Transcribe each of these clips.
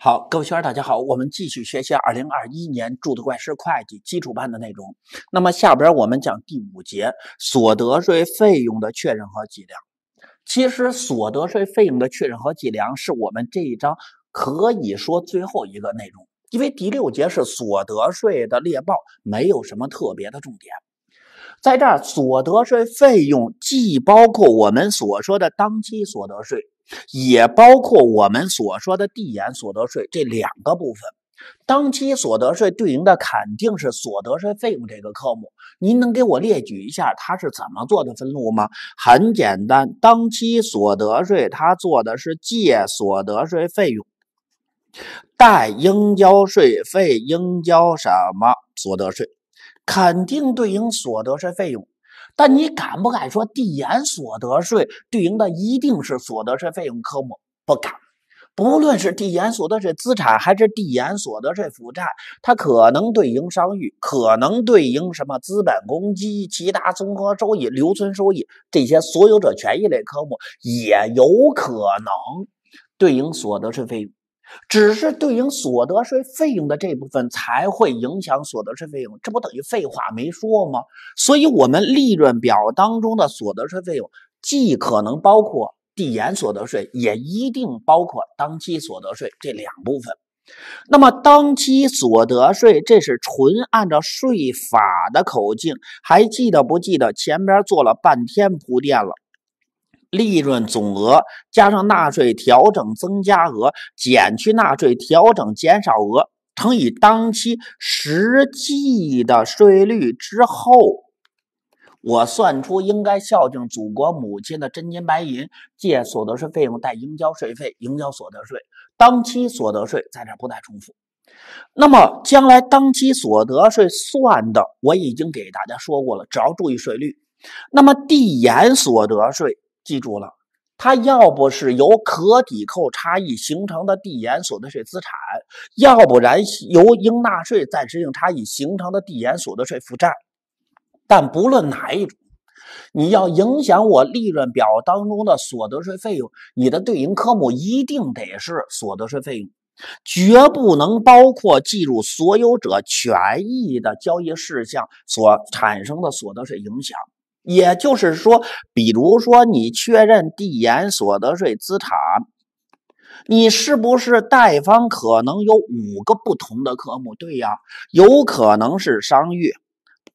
好，各位学员，大家好，我们继续学习二零二一年注册会计师会计基础班的内容。那么下边我们讲第五节所得税费用的确认和计量。其实所得税费用的确认和计量是我们这一章可以说最后一个内容，因为第六节是所得税的列报，没有什么特别的重点。在这儿，所得税费用既包括我们所说的当期所得税。也包括我们所说的递延所得税这两个部分，当期所得税对应的肯定是所得税费用这个科目。您能给我列举一下它是怎么做的分录吗？很简单，当期所得税它做的是借所得税费用，贷应交税费，应交什么所得税？肯定对应所得税费用。但你敢不敢说递延所得税对应的一定是所得税费用科目？不敢。不论是递延所得税资产，还是递延所得税负债，它可能对应商誉，可能对应什么资本公积、其他综合收益、留存收益这些所有者权益类科目，也有可能对应所得税费用。只是对应所得税费用的这部分才会影响所得税费用，这不等于废话没说吗？所以，我们利润表当中的所得税费用，既可能包括递延所得税，也一定包括当期所得税这两部分。那么，当期所得税这是纯按照税法的口径，还记得不记得？前边做了半天铺垫了。利润总额加上纳税调整增加额，减去纳税调整减少额，乘以当期实际的税率之后，我算出应该孝敬祖国母亲的真金白银，借所得税费用带应交税费，应交所得税，当期所得税在这不再重复。那么将来当期所得税算的我已经给大家说过了，只要注意税率。那么递延所得税。记住了，它要不是由可抵扣差异形成的递延所得税资产，要不然由应纳税暂时性差异形成的递延所得税负债。但不论哪一种，你要影响我利润表当中的所得税费用，你的对应科目一定得是所得税费用，绝不能包括计入所有者权益的交易事项所产生的所得税影响。也就是说，比如说你确认递延所得税资产，你是不是贷方可能有五个不同的科目？对呀，有可能是商誉，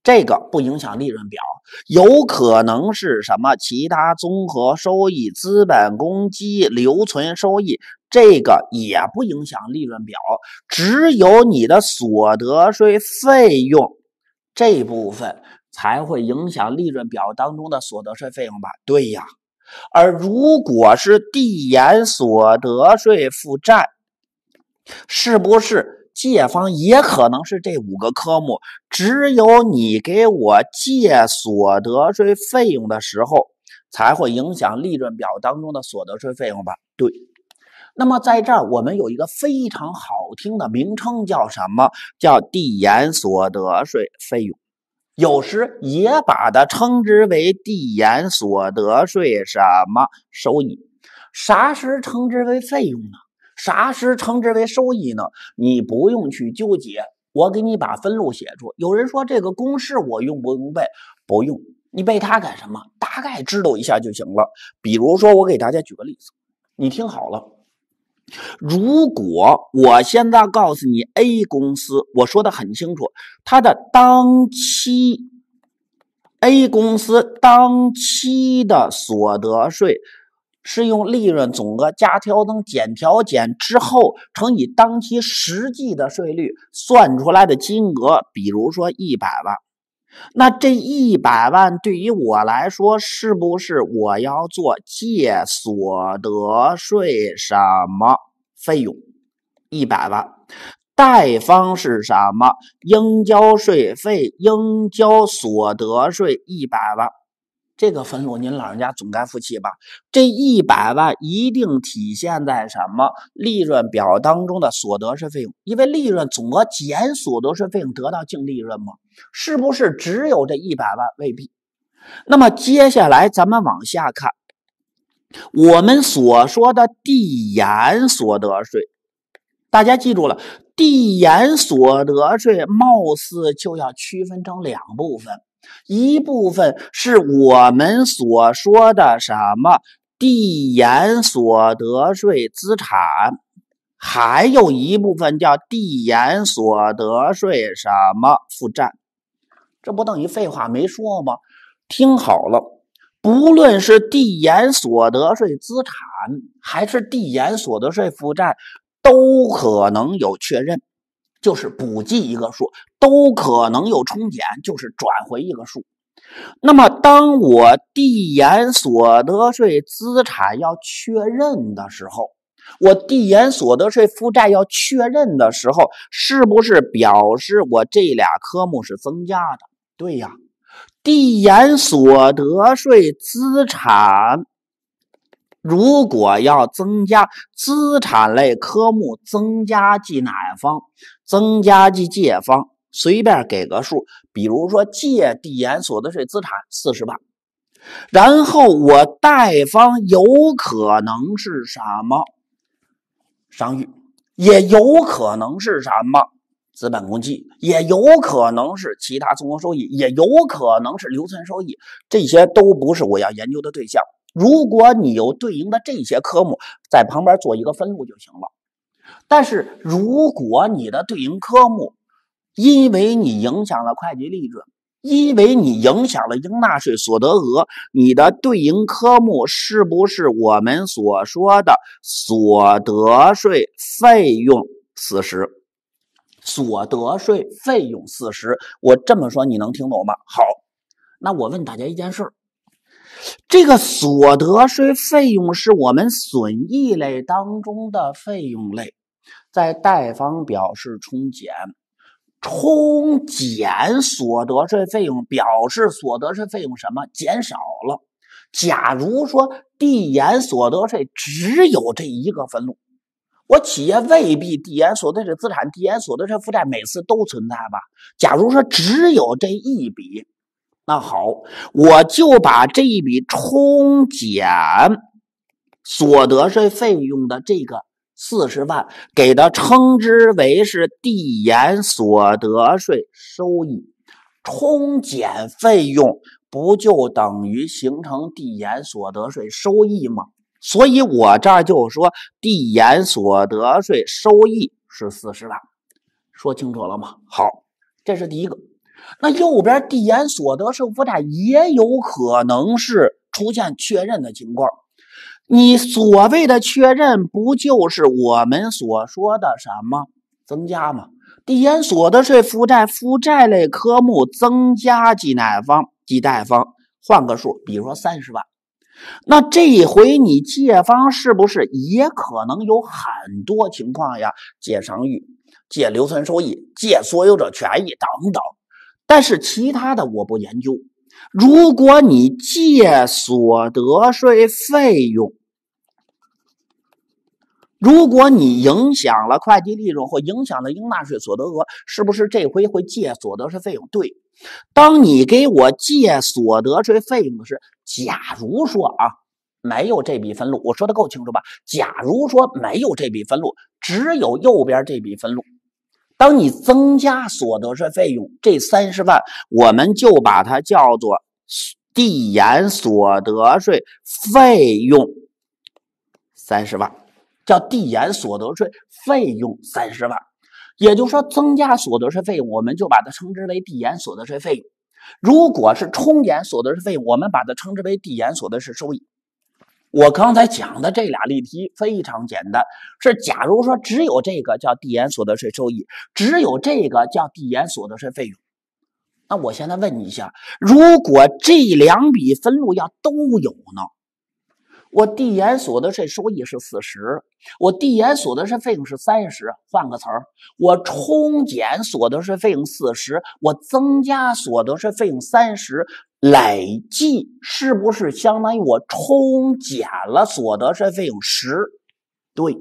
这个不影响利润表；有可能是什么其他综合收益、资本公积、留存收益，这个也不影响利润表。只有你的所得税费用这部分。才会影响利润表当中的所得税费用吧？对呀，而如果是递延所得税负债，是不是借方也可能是这五个科目？只有你给我借所得税费用的时候，才会影响利润表当中的所得税费用吧？对。那么在这儿，我们有一个非常好听的名称，叫什么？叫递延所得税费用。有时也把它称之为递延所得税什么收益，啥时称之为费用呢？啥时称之为收益呢？你不用去纠结，我给你把分录写出。有人说这个公式我用不用背？不用，你背它干什么？大概知道一下就行了。比如说，我给大家举个例子，你听好了。如果我现在告诉你 A 公司，我说的很清楚，它的当期 A 公司当期的所得税是用利润总额加调整减调减之后乘以当期实际的税率算出来的金额，比如说一百万。那这一百万对于我来说，是不是我要做借所得税什么费用一百万？贷方是什么？应交税费，应交所得税一百万。这个分数您老人家总该服气吧？这一百万一定体现在什么利润表当中的所得税费用，因为利润总额减所得税费用得到净利润吗？是不是只有这一百万？未必。那么接下来咱们往下看，我们所说的递延所得税，大家记住了，递延所得税貌似就要区分成两部分。一部分是我们所说的什么递延所得税资产，还有一部分叫递延所得税什么负债，这不等于废话没说吗？听好了，不论是递延所得税资产还是递延所得税负债，都可能有确认。就是补记一个数，都可能有冲减，就是转回一个数。那么，当我递延所得税资产要确认的时候，我递延所得税负债要确认的时候，是不是表示我这俩科目是增加的？对呀，递延所得税资产如果要增加，资产类科目增加记哪方？增加及借方随便给个数，比如说借递延所得税资产四十万，然后我贷方有可能是什么商誉，也有可能是什么资本公积，也有可能是其他综合收益，也有可能是留存收益，这些都不是我要研究的对象。如果你有对应的这些科目，在旁边做一个分录就行了。但是，如果你的对应科目，因为你影响了会计利润，因为你影响了应纳税所得额，你的对应科目是不是我们所说的所得税费用四十？所得税费用四十，我这么说你能听懂吗？好，那我问大家一件事儿：这个所得税费用是我们损益类当中的费用类。在贷方表示冲减，冲减所得税费用，表示所得税费用什么？减少了。假如说递延所得税只有这一个分录，我企业未必递延所得税资产、递延所得税负债每次都存在吧？假如说只有这一笔，那好，我就把这一笔冲减所得税费用的这个。四十万给它称之为是递延所得税收益，冲减费用不就等于形成递延所得税收益吗？所以我这儿就说递延所得税收益是四十万，说清楚了吗？好，这是第一个。那右边递延所得税负债也有可能是出现确认的情况。你所谓的确认，不就是我们所说的什么增加吗？递延所得税负债负债类科目增加记贷方？记贷方。换个数，比如说三十万，那这一回你借方是不是也可能有很多情况呀？借商誉、借留存收益、借所有者权益等等。但是其他的我不研究。如果你借所得税费用。如果你影响了会计利润或影响了应纳税所得额，是不是这回会借所得税费用？对，当你给我借所得税费用时，假如说啊没有这笔分录，我说的够清楚吧？假如说没有这笔分录，只有右边这笔分录，当你增加所得税费用这三十万，我们就把它叫做递延所得税费用三十万。叫递延所得税费用三十万，也就是说增加所得税费用，我们就把它称之为递延所得税费用。如果是冲减所得税费用，我们把它称之为递延所得税收益。我刚才讲的这俩例题非常简单，是假如说只有这个叫递延所得税收益，只有这个叫递延所得税费用，那我现在问你一下，如果这两笔分录要都有呢？我递延所得税收益是四十，我递延所得税费用是三十。换个词儿，我冲减所得税费用四十，我增加所得税费用三十，累计是不是相当于我冲减了所得税费用十？对，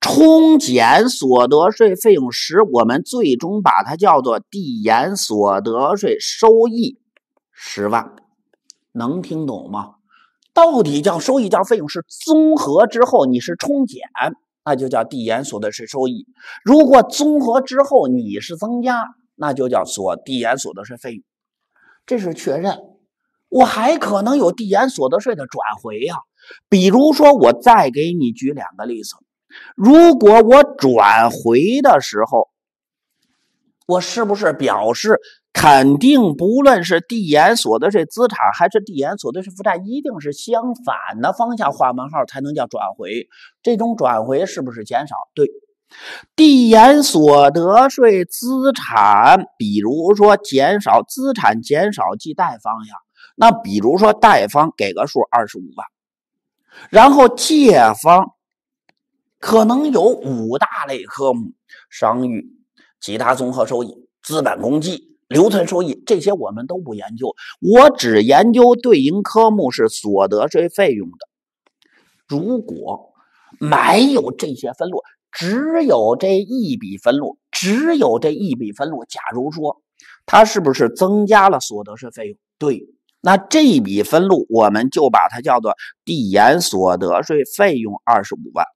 冲减所得税费用十，我们最终把它叫做递延所得税收益十万，能听懂吗？到底叫收益叫费用是综合之后你是冲减，那就叫递延所得税收益；如果综合之后你是增加，那就叫所递延所得税费用。这是确认，我还可能有递延所得税的转回呀。比如说，我再给你举两个例子，如果我转回的时候，我是不是表示？肯定，不论是递延所得税资产还是递延所得税负债，一定是相反的方向画门号才能叫转回。这种转回是不是减少？对，递延所得税资产，比如说减少资产减少记贷方呀。那比如说贷方给个数二十五万，然后借方可能有五大类科目：商誉、其他综合收益、资本公积。留存收益这些我们都不研究，我只研究对应科目是所得税费用的。如果没有这些分录，只有这一笔分录，只有这一笔分录，假如说它是不是增加了所得税费用？对，那这一笔分录我们就把它叫做递延所得税费用二十五万。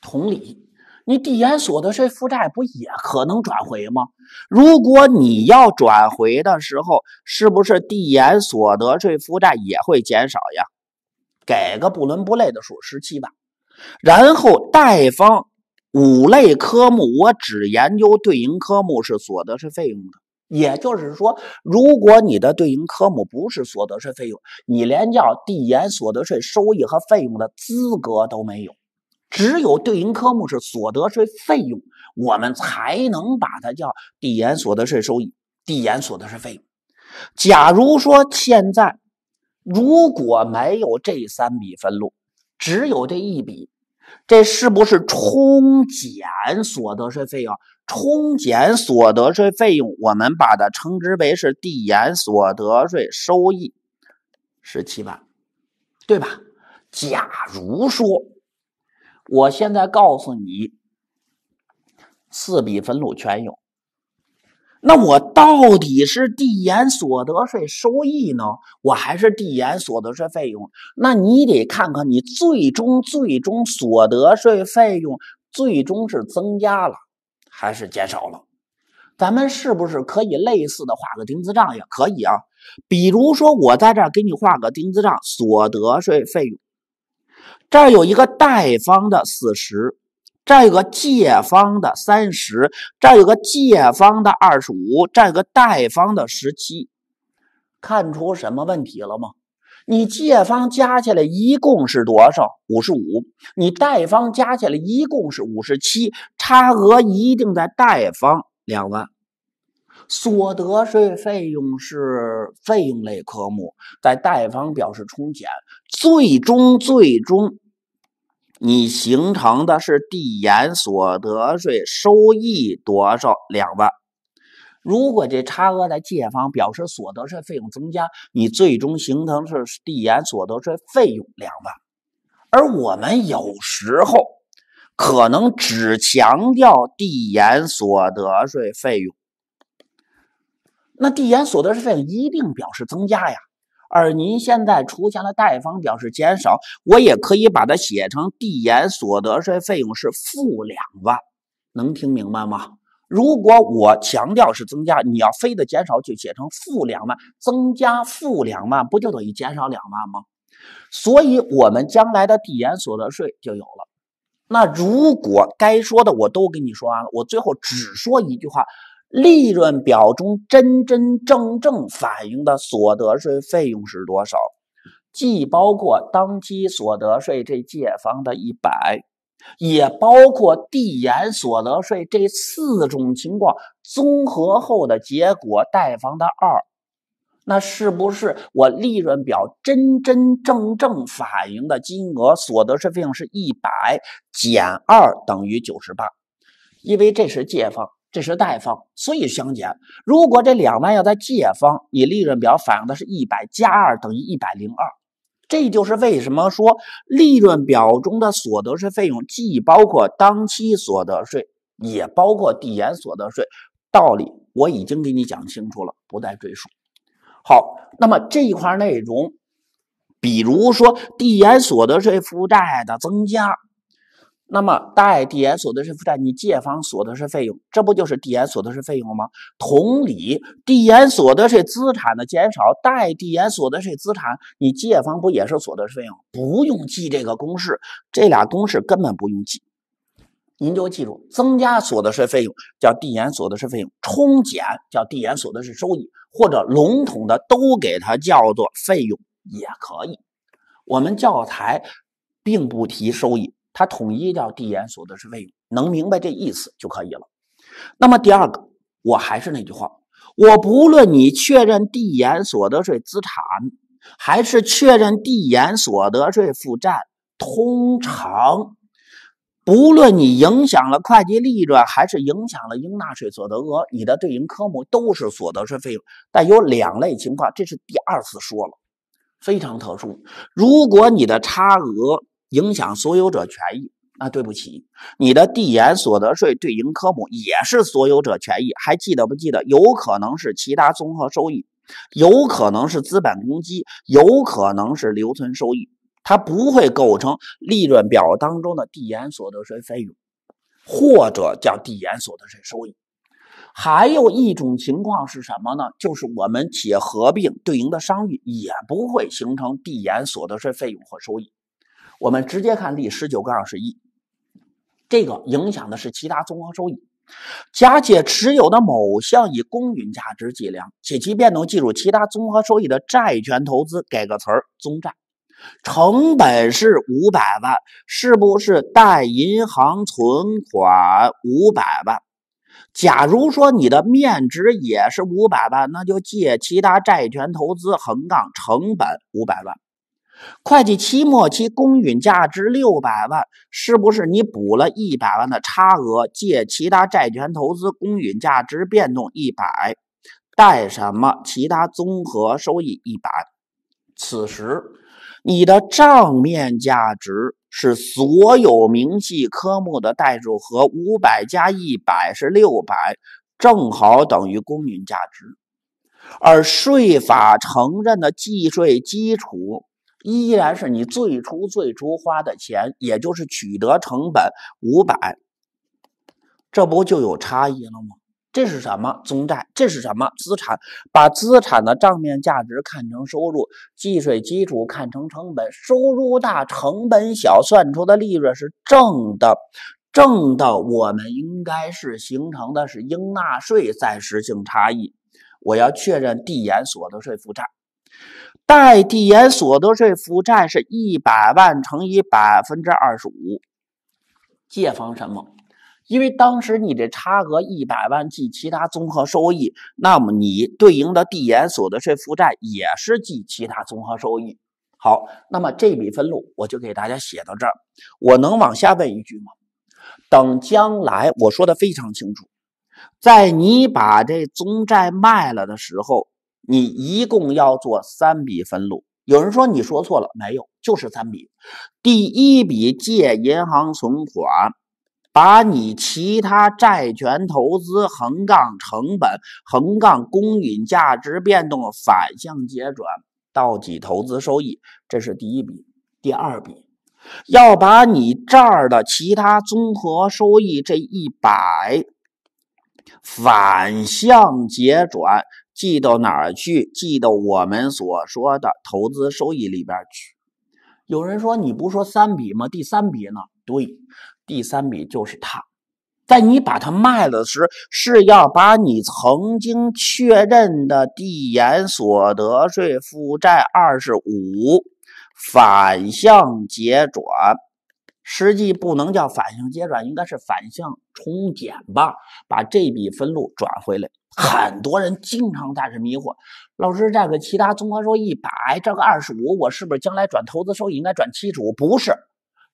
同理。你递延所得税负债不也可能转回吗？如果你要转回的时候，是不是递延所得税负债也会减少呀？给个不伦不类的数十七万。然后贷方五类科目，我只研究对应科目是所得税费用的。也就是说，如果你的对应科目不是所得税费用，你连叫递延所得税收益和费用的资格都没有。只有对应科目是所得税费用，我们才能把它叫递延所得税收益、递延所得税费用。假如说现在如果没有这三笔分录，只有这一笔，这是不是冲减所得税费用？冲减所得税费用，我们把它称之为是递延所得税收益，十七万，对吧？假如说。我现在告诉你，四笔分录全有。那我到底是递延所得税收益呢，我还是递延所得税费用？那你得看看你最终最终所得税费用最终是增加了还是减少了。咱们是不是可以类似的画个丁字账也可以啊？比如说我在这儿给你画个丁字账，所得税费用。这儿有一个贷方的四十，这儿有个借方的三十，这儿有个借方的二十五，这儿有个贷方的十七。看出什么问题了吗？你借方加起来一共是多少？五十五。你贷方加起来一共是五十七，差额一定在贷方两万。所得税费用是费用类科目，在贷方表示冲减，最终最终你形成的是递延所得税收益多少两万。如果这差额在借方表示所得税费用增加，你最终形成是递延所得税费用两万。而我们有时候可能只强调递延所得税费用。那递延所得税费用一定表示增加呀，而您现在出现了贷方表示减少，我也可以把它写成递延所得税费用是负两万，能听明白吗？如果我强调是增加，你要非得减少，就写成负两万，增加负两万不就等于减少两万吗？所以我们将来的递延所得税就有了。那如果该说的我都跟你说完了，我最后只说一句话。利润表中真真正正反映的所得税费用是多少？既包括当期所得税这借方的一百，也包括递延所得税这四种情况综合后的结果贷方的二。那是不是我利润表真真正正反映的金额所得税费用是一百减二等于九十八？因为这是借方。这是贷方，所以相减。如果这两万要在借方，你利润表反映的是一百加二等于一百零二。这就是为什么说利润表中的所得税费用既包括当期所得税，也包括递延所得税。道理我已经给你讲清楚了，不再赘述。好，那么这一块内容，比如说递延所得税负债的增加。那么，贷递延所得税负债，你借方所得税费用，这不就是递延所得税费用吗？同理，递延所得税资产的减少，贷递延所得税资产，你借方不也是所得税费用？不用记这个公式，这俩公式根本不用记。您就记住，增加所得税费用叫递延所得税费用，冲减叫递延所得税收益，或者笼统的都给它叫做费用也可以。我们教材并不提收益。它统一叫递延所得税费用，能明白这意思就可以了。那么第二个，我还是那句话，我不论你确认递延所得税资产，还是确认递延所得税负债，通常不论你影响了会计利润，还是影响了应纳税所得额，你的对应科目都是所得税费用。但有两类情况，这是第二次说了，非常特殊。如果你的差额。影响所有者权益？那对不起，你的递延所得税对应科目也是所有者权益。还记得不记得？有可能是其他综合收益，有可能是资本公积，有可能是留存收益。它不会构成利润表当中的递延所得税费用，或者叫递延所得税收益。还有一种情况是什么呢？就是我们企业合并对应的商誉，也不会形成递延所得税费用或收益。我们直接看第十九杠二十一，这个影响的是其他综合收益。甲且持有的某项以公允价值计量且其变动计入其他综合收益的债权投资，给个词儿，综债，成本是五百万，是不是贷银行存款五百万？假如说你的面值也是五百万，那就借其他债权投资横杠成本五百万。会计期末期公允价值六百万，是不是你补了一百万的差额？借其他债权投资公允价值变动一百，贷什么？其他综合收益一百。此时你的账面价值是所有明细科目的代数和，五百加一百是六百，正好等于公允价值。而税法承认的计税基础。依然是你最初最初花的钱，也就是取得成本五百，这不就有差异了吗？这是什么？宗债？这是什么？资产？把资产的账面价值看成收入，计税基础看成成本，收入大，成本小，算出的利润是正的，正的，我们应该是形成的是应纳税暂时性差异。我要确认递延所得税负债。贷递延所得税负债是一百万乘以百分之二十五，借方什么？因为当时你这差额一百万计其他综合收益，那么你对应的递延所得税负债也是计其他综合收益。好，那么这笔分录我就给大家写到这儿。我能往下问一句吗？等将来我说的非常清楚，在你把这宗债卖了的时候。你一共要做三笔分录。有人说你说错了，没有，就是三笔。第一笔借银行存款，把你其他债权投资横杠成本横杠公允价值变动反向结转到几投资收益，这是第一笔。第二笔要把你这儿的其他综合收益这一百反向结转。记到哪儿去？记到我们所说的投资收益里边去。有人说，你不说三笔吗？第三笔呢？对，第三笔就是它，在你把它卖了时，是要把你曾经确认的递延所得税负债二十五反向结转。实际不能叫反向结转，应该是反向冲减吧，把这笔分录转回来。很多人经常在这儿迷惑，老师，这个其他综合收益一百，这个二十五，我是不是将来转投资收益应该转七十五？不是，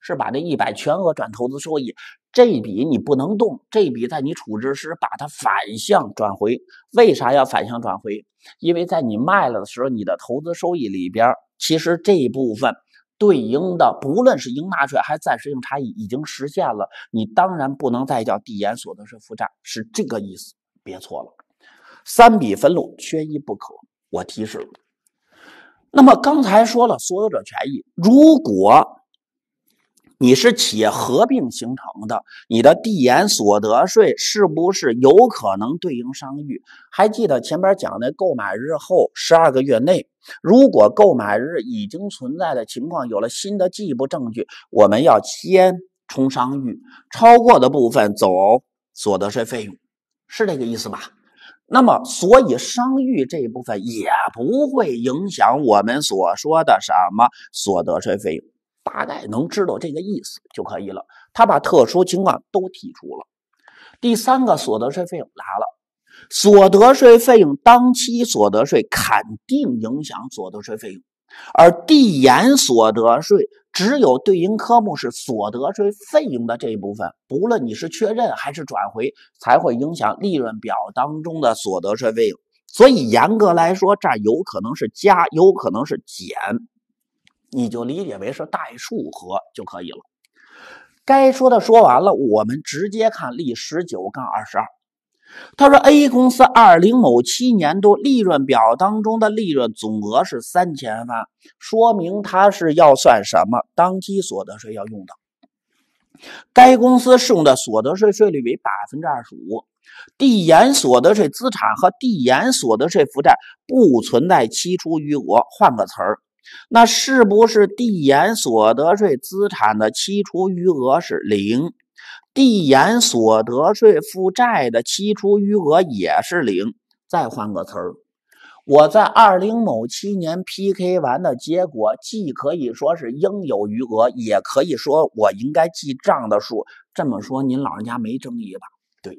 是把这一百全额转投资收益，这笔你不能动，这笔在你处置时把它反向转回。为啥要反向转回？因为在你卖了的时候，你的投资收益里边其实这部分。对应的，不论是应纳税还是暂时性差异，已经实现了，你当然不能再叫递延所得税负债，是这个意思，别错了。三笔分录缺一不可，我提示。那么刚才说了所有者权益，如果。你是企业合并形成的，你的递延所得税是不是有可能对应商誉？还记得前边讲的，购买日后十二个月内，如果购买日已经存在的情况有了新的进一步证据，我们要先冲商誉，超过的部分走所得税费用，是这个意思吧？那么，所以商誉这一部分也不会影响我们所说的什么所得税费用。大概能知道这个意思就可以了。他把特殊情况都提出了。第三个所得税费用来了，所得税费用当期所得税肯定影响所得税费用，而递延所得税只有对应科目是所得税费用的这一部分，不论你是确认还是转回，才会影响利润表当中的所得税费用。所以严格来说，这儿有可能是加，有可能是减。你就理解为是代数和就可以了。该说的说完了，我们直接看例十九杠二十二。他说，A 公司二零某七年度利润表当中的利润总额是三千万，说明他是要算什么？当期所得税要用的。该公司适用的所得税税率为百分之二十五，递延所得税资产和递延所得税负债不存在期初余额。换个词儿。那是不是递延所得税资产的期初余额是零，递延所得税负债的期初余额也是零？再换个词儿，我在二零某七年 P K 完的结果，既可以说是应有余额，也可以说我应该记账的数。这么说，您老人家没争议吧？对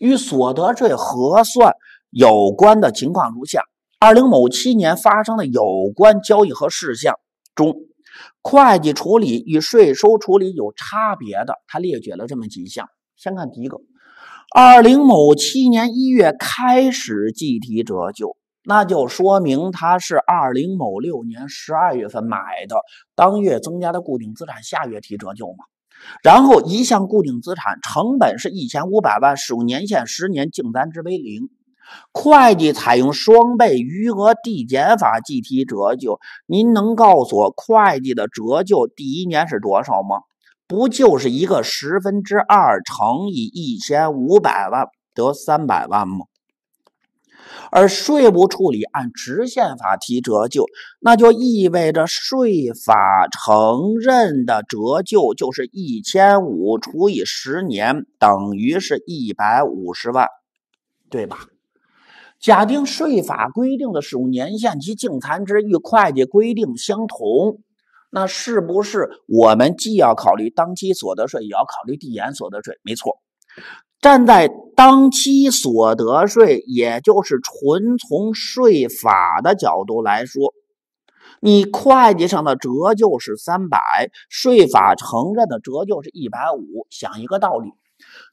与所得税核算有关的情况如下。二零某七年发生的有关交易和事项中，会计处理与税收处理有差别的，他列举了这么几项。先看第一个，二零某七年一月开始计提折旧，那就说明他是二零某六年十二月份买的，当月增加的固定资产，下月提折旧嘛。然后一项固定资产成本是一千五百万，使用年限十年，净残值为零。会计采用双倍余额递减法计提折旧，您能告诉我会计的折旧第一年是多少吗？不就是一个十分之二乘以一千五百万得三百万吗？而税务处理按直线法提折旧，那就意味着税法承认的折旧就是一千五除以十年等于是一百五十万，对吧？假定税法规定的使用年限及净残值与会计规定相同，那是不是我们既要考虑当期所得税，也要考虑递延所得税？没错。站在当期所得税，也就是纯从税法的角度来说，你会计上的折旧是三百，税法承认的折旧是一百五。想一个道理，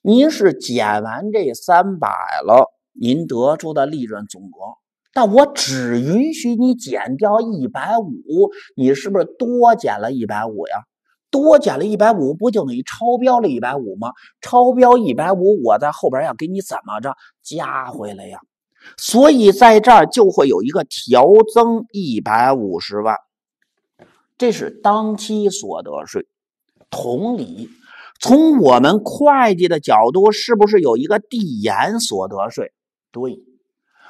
您是减完这三百了。您得出的利润总额，但我只允许你减掉一百五，你是不是多减了一百五呀？多减了一百五，不就等于超标了一百五吗？超标一百五，我在后边要给你怎么着加回来呀？所以在这儿就会有一个调增一百五十万，这是当期所得税。同理，从我们会计的角度，是不是有一个递延所得税？对，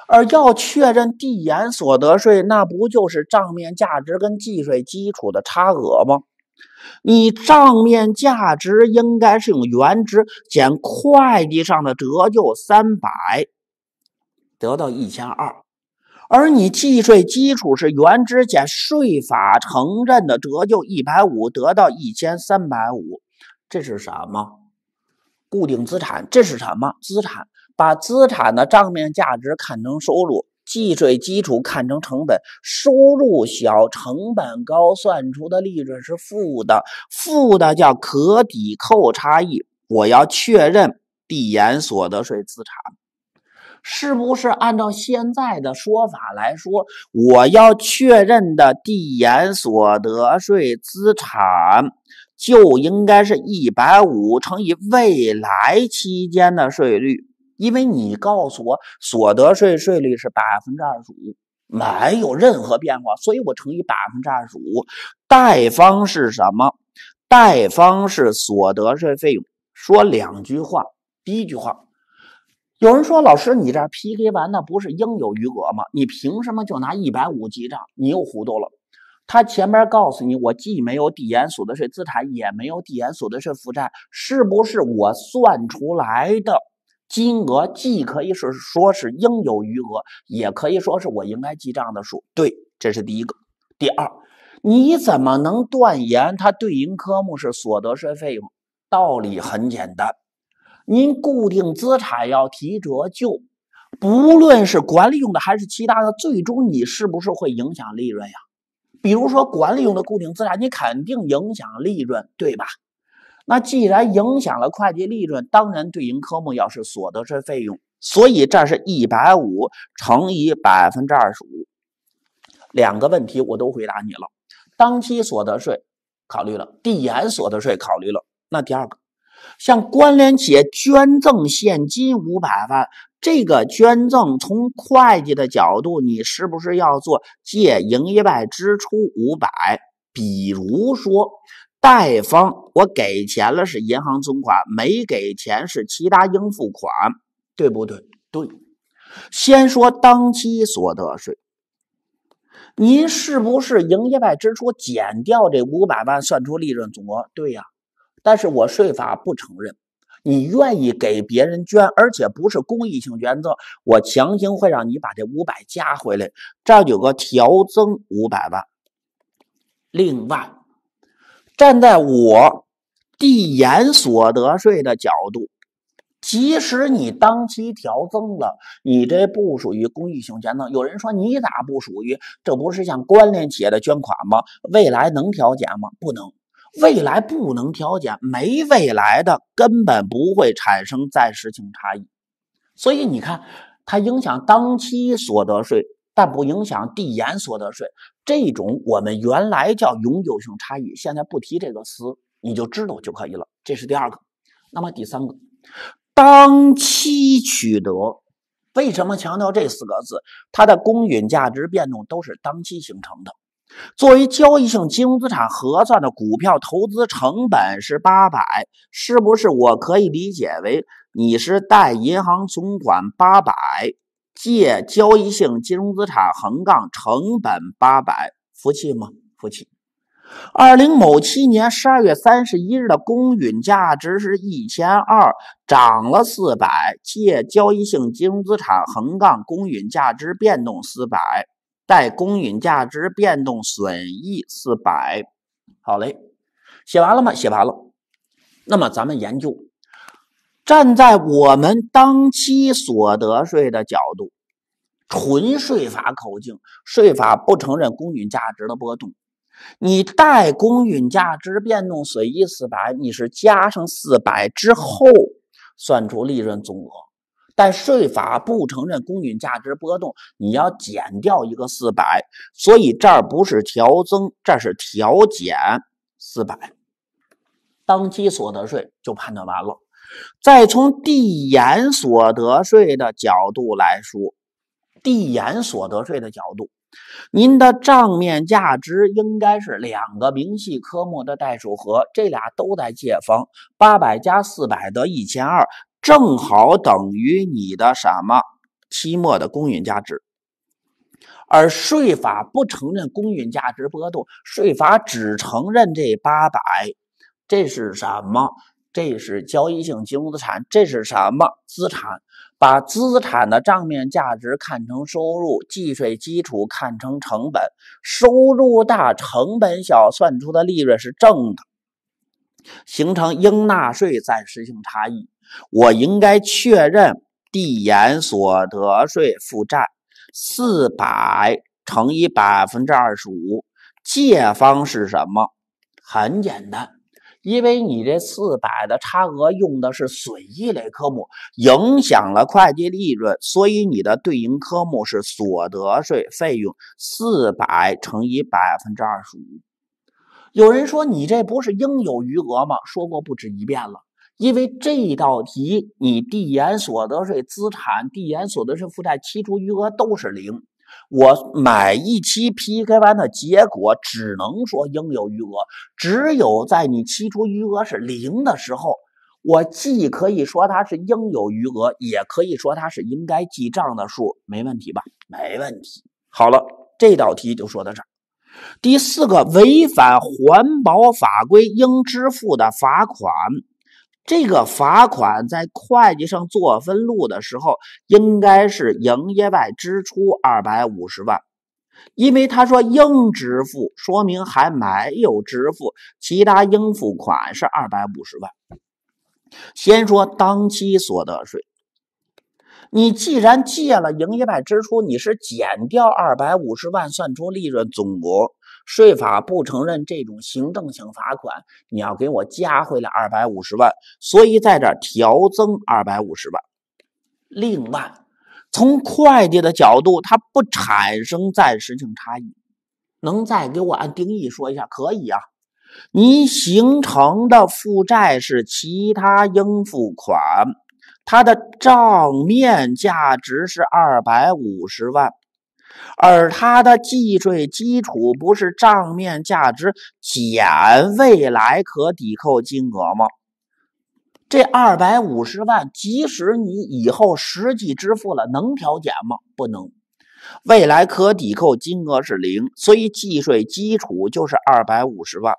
而要确认递延所得税，那不就是账面价值跟计税基础的差额吗？你账面价值应该是用原值减会计上的折旧三百，得到一千二，而你计税基础是原值减税法承认的折旧一百五，得到一千三百五，这是什么？固定资产？这是什么资产？把资产的账面价值看成收入，计税基础看成成本，收入小，成本高，算出的利润是负的，负的叫可抵扣差异。我要确认递延所得税资产，是不是按照现在的说法来说，我要确认的递延所得税资产就应该是一百五乘以未来期间的税率？因为你告诉我所得税税率是百分之二十五，没有任何变化，所以我乘以百分之二十五，贷方是什么？贷方是所得税费用。说两句话，第一句话，有人说老师，你这 P K 完那不是应有余额吗？你凭什么就拿一百五记账？你又糊涂了。他前面告诉你，我既没有抵延所得税资产，也没有抵延所得税负债，是不是我算出来的？金额既可以是说是应有余额，也可以说是我应该记账的数。对，这是第一个。第二，你怎么能断言它对应科目是所得税费用？道理很简单，您固定资产要提折旧，不论是管理用的还是其他的，最终你是不是会影响利润呀？比如说管理用的固定资产，你肯定影响利润，对吧？那既然影响了会计利润，当然对应科目要是所得税费用。所以这是一百五乘以百分之二十五。两个问题我都回答你了。当期所得税考虑了，递延所得税考虑了。那第二个，像关联企业捐赠现金五百万，这个捐赠从会计的角度，你是不是要做借营业外支出五百？比如说。贷方我给钱了是银行存款，没给钱是其他应付款，对不对？对。先说当期所得税，您是不是营业外支出减掉这五百万算出利润总额？对呀。但是我税法不承认，你愿意给别人捐，而且不是公益性捐赠，我强行会让你把这五百加回来，这有个调增五百万。另外。站在我递延所得税的角度，即使你当期调增了，你这不属于公益性捐赠。有人说你咋不属于？这不是向关联企业的捐款吗？未来能调减吗？不能，未来不能调减，没未来的根本不会产生暂时性差异，所以你看它影响当期所得税。但不影响递延所得税，这种我们原来叫永久性差异，现在不提这个词，你就知道就可以了。这是第二个。那么第三个，当期取得，为什么强调这四个字？它的公允价值变动都是当期形成的。作为交易性金融资产核算的股票投资成本是八百，是不是我可以理解为你是贷银行存款八百？借交易性金融资产横杠成本八百，服气吗？服气。二零某七年十二月三十一日的公允价值是一千二，涨了四百。借交易性金融资产横杠公允价值变动四百，贷公允价值变动损益四百。好嘞，写完了吗？写完了。那么咱们研究。站在我们当期所得税的角度，纯税法口径，税法不承认公允价值的波动。你带公允价值变动损益四百，你是加上四百之后算出利润总额。但税法不承认公允价值波动，你要减掉一个四百，所以这儿不是调增，这是调减四百。当期所得税就判断完了。再从递延所得税的角度来说，递延所得税的角度，您的账面价值应该是两个明细科目的代数和，这俩都在借方，八百加四百得一千二，正好等于你的什么期末的公允价值。而税法不承认公允价值波动，税法只承认这八百，这是什么？这是交易性金融资产，这是什么资产？把资产的账面价值看成收入，计税基础看成成本，收入大，成本小，算出的利润是正的，形成应纳税暂时性差异。我应该确认递延所得税负债四百乘以百分之二十五，借方是什么？很简单。因为你这四百的差额用的是损益类科目，影响了会计利润，所以你的对应科目是所得税费用四百乘以百分之二十五。有人说你这不是应有余额吗？说过不止一遍了，因为这道题你递延所得税资产、递延所得税负债期初余额都是零。我买一期 P K 班的结果，只能说应有余额。只有在你期初余额是零的时候，我既可以说它是应有余额，也可以说它是应该记账的数，没问题吧？没问题。好了，这道题就说到这儿。第四个，违反环保法规应支付的罚款。这个罚款在会计上做分录的时候，应该是营业外支出二百五十万，因为他说应支付，说明还没有支付。其他应付款是二百五十万。先说当期所得税，你既然借了营业外支出，你是减掉二百五十万，算出利润总额。税法不承认这种行政性罚款，你要给我加回来二百五十万，所以在这调增二百五十万。另外，从会计的角度，它不产生暂时性差异。能再给我按定义说一下？可以啊，你形成的负债是其他应付款，它的账面价值是二百五十万。而它的计税基础不是账面价值减未来可抵扣金额吗？这二百五十万，即使你以后实际支付了，能调减吗？不能，未来可抵扣金额是零，所以计税基础就是二百五十万。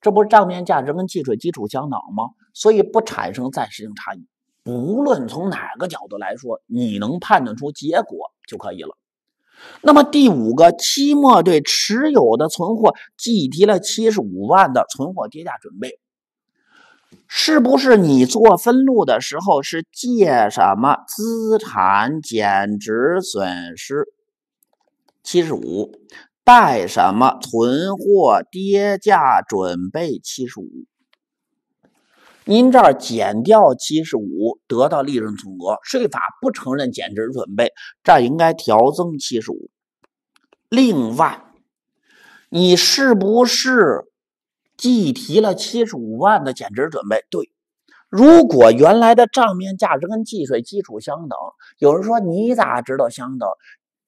这不账面价值跟计税基础相等吗？所以不产生暂时性差异。不论从哪个角度来说，你能判断出结果就可以了。那么第五个期末对持有的存货计提了七十五万的存货跌价准备，是不是你做分录的时候是借什么资产减值损失七十五，贷什么存货跌价准备七十五？您这儿减掉七十五，得到利润总额。税法不承认减值准备，这儿应该调增七十五。另外，你是不是计提了七十五万的减值准备？对，如果原来的账面价值跟计税基础相等，有人说你咋知道相等？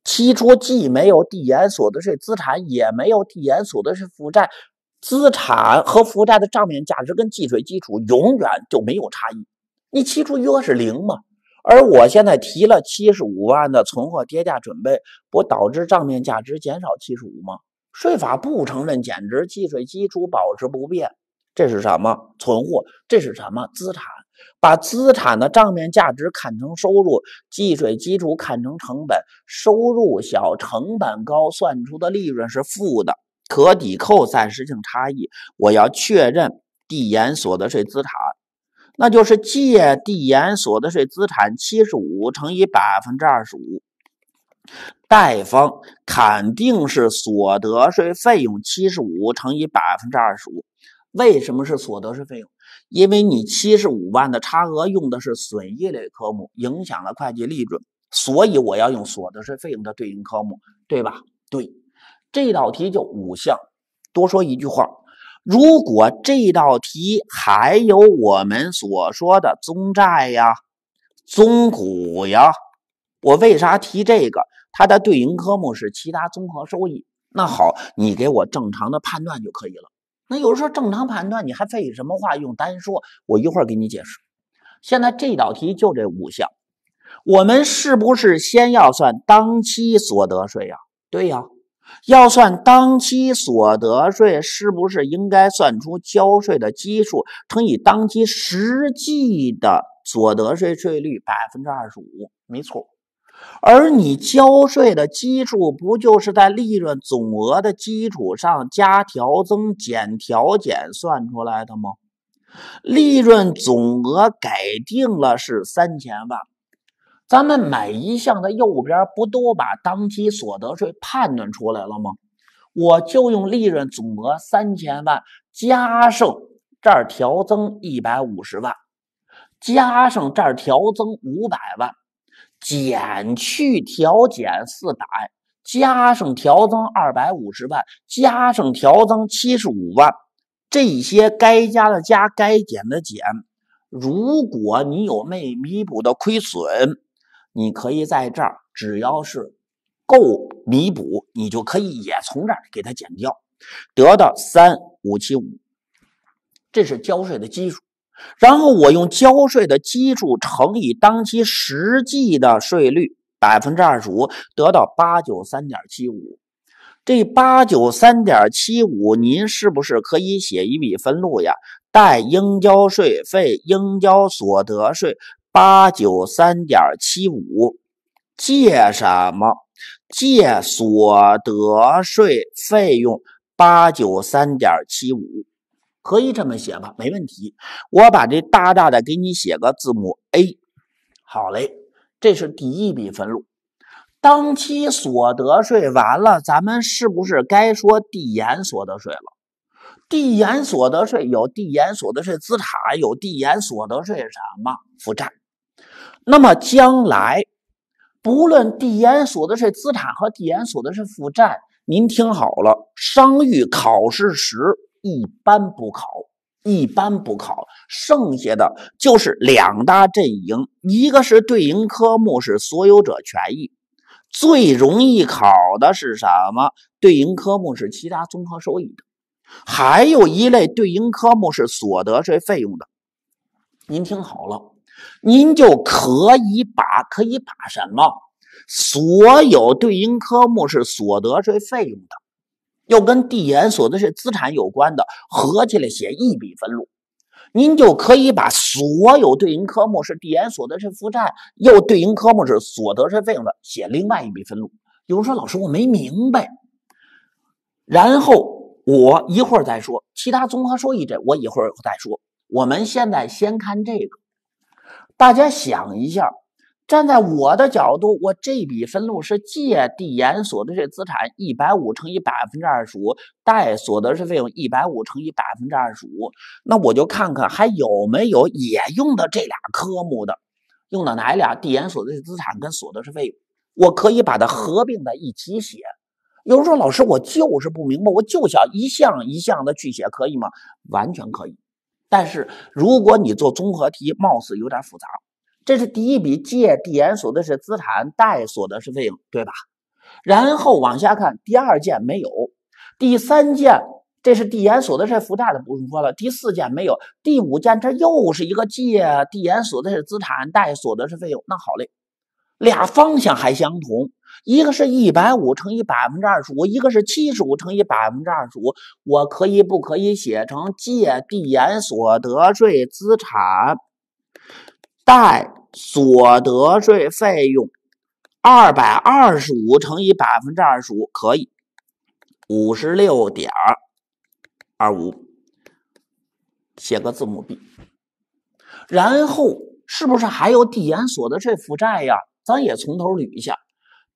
期初既没有递延所得税资产，也没有递延所得税负债。资产和负债的账面价值跟计税基础永远就没有差异。你期初余额是零嘛？而我现在提了七十五万的存货跌价准备，不导致账面价值减少七十五吗？税法不承认减值，计税基础保持不变。这是什么存货？这是什么资产？把资产的账面价值看成收入，计税基础看成成本，收入小，成本高，算出的利润是负的。可抵扣暂时性差异，我要确认递延所得税资产，那就是借递延所得税资产七十五乘以百分之二十五，贷方肯定是所得税费用七十五乘以百分之二十五。为什么是所得税费用？因为你七十五万的差额用的是损益类科目，影响了会计利润，所以我要用所得税费用的对应科目，对吧？对。这道题就五项，多说一句话。如果这道题还有我们所说的综债呀、综股呀，我为啥提这个？它的对应科目是其他综合收益。那好，你给我正常的判断就可以了。那有人说正常判断你还费什么话用单说？我一会儿给你解释。现在这道题就这五项，我们是不是先要算当期所得税呀？对呀。要算当期所得税，是不是应该算出交税的基数乘以当期实际的所得税税率百分之二十五？没错，而你交税的基数不就是在利润总额的基础上加调增、减调减算出来的吗？利润总额改定了是三千万。咱们每一项的右边不都把当期所得税判断出来了吗？我就用利润总额三千万，加上这儿调增一百五十万，加上这儿调增五百万，减去调减四百，加上调增二百五十万，加上调增七十五万，这些该加的加，该减的减。如果你有没弥补的亏损。你可以在这儿，只要是够弥补，你就可以也从这儿给它减掉，得到三五七五，这是交税的基础。然后我用交税的基础乘以当期实际的税率百分之二十五，得到八九三点七五。这八九三点七五，您是不是可以写一笔分录呀？贷应交税费，应交所得税。八九三点七五借什么？借所得税费用八九三点七五，可以这么写吧？没问题，我把这大大的给你写个字母 A。好嘞，这是第一笔分录，当期所得税完了，咱们是不是该说递延所得税了？递延所得税有递延所得税资产，有递延所得税什么负债？那么将来，不论递延所得税资产和递延所得税负债，您听好了，商誉考试时一般不考，一般不考，剩下的就是两大阵营，一个是对应科目是所有者权益，最容易考的是什么？对应科目是其他综合收益的，还有一类对应科目是所得税费用的，您听好了。您就可以把可以把什么所有对应科目是所得税费用的，又跟递延所得税资产有关的，合起来写一笔分录。您就可以把所有对应科目是递延所得税负债，又对应科目是所得税费用的，写另外一笔分录。有人说老师我没明白，然后我一会儿再说其他综合收益这我一会儿再说。我们现在先看这个。大家想一下，站在我的角度，我这笔分录是借递延所得税资产一百五乘以百分之二十五，贷所得税费用一百五乘以百分之二十五。那我就看看还有没有也用到这俩科目的，用到哪俩递延所得税资产跟所得税费用，我可以把它合并在一起写。有人说老师，我就是不明白，我就想一项一项的去写可以吗？完全可以。但是如果你做综合题，貌似有点复杂。这是第一笔借递延所得税资产，贷所得税费用，对吧？然后往下看，第二件没有，第三件这是递延所得税负债的，不用说了。第四件没有，第五件这又是一个借递延所得税资产，贷所得税费用。那好嘞。俩方向还相同，一个是150乘以25%，一个是75乘以25%，我可以不可以写成借递延所得税资产，贷所得税费用225乘以25%？可以，56.25，写个字母 B。然后是不是还有递延所得税负债呀？咱也从头捋一下，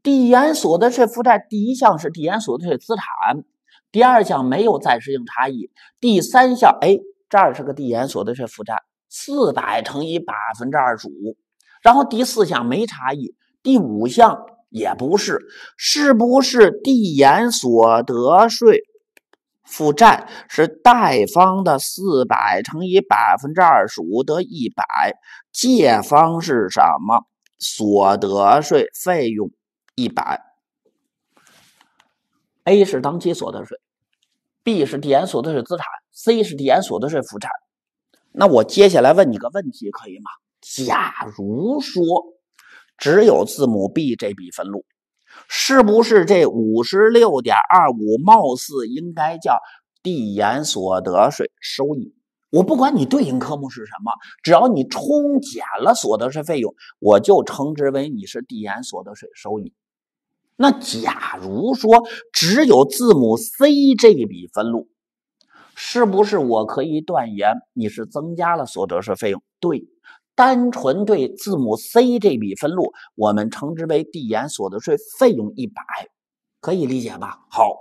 递延所得税负债第一项是递延所得税资产，第二项没有暂时性差异，第三项哎，这是个递延所得税负债，四百乘以百分之二十五，然后第四项没差异，第五项也不是，是不是递延所得税负债是贷方的四百乘以百分之二十五得一百，借方是什么？所得税费用一百，A 是当期所得税，B 是递延所得税资产，C 是递延所得税负债。那我接下来问你个问题，可以吗？假如说只有字母 B 这笔分录，是不是这五十六点二五貌似应该叫递延所得税收益？我不管你对应科目是什么，只要你冲减了所得税费用，我就称之为你是递延所得税收益。那假如说只有字母 C 这一笔分录，是不是我可以断言你是增加了所得税费用？对，单纯对字母 C 这笔分录，我们称之为递延所得税费用一百，可以理解吧？好，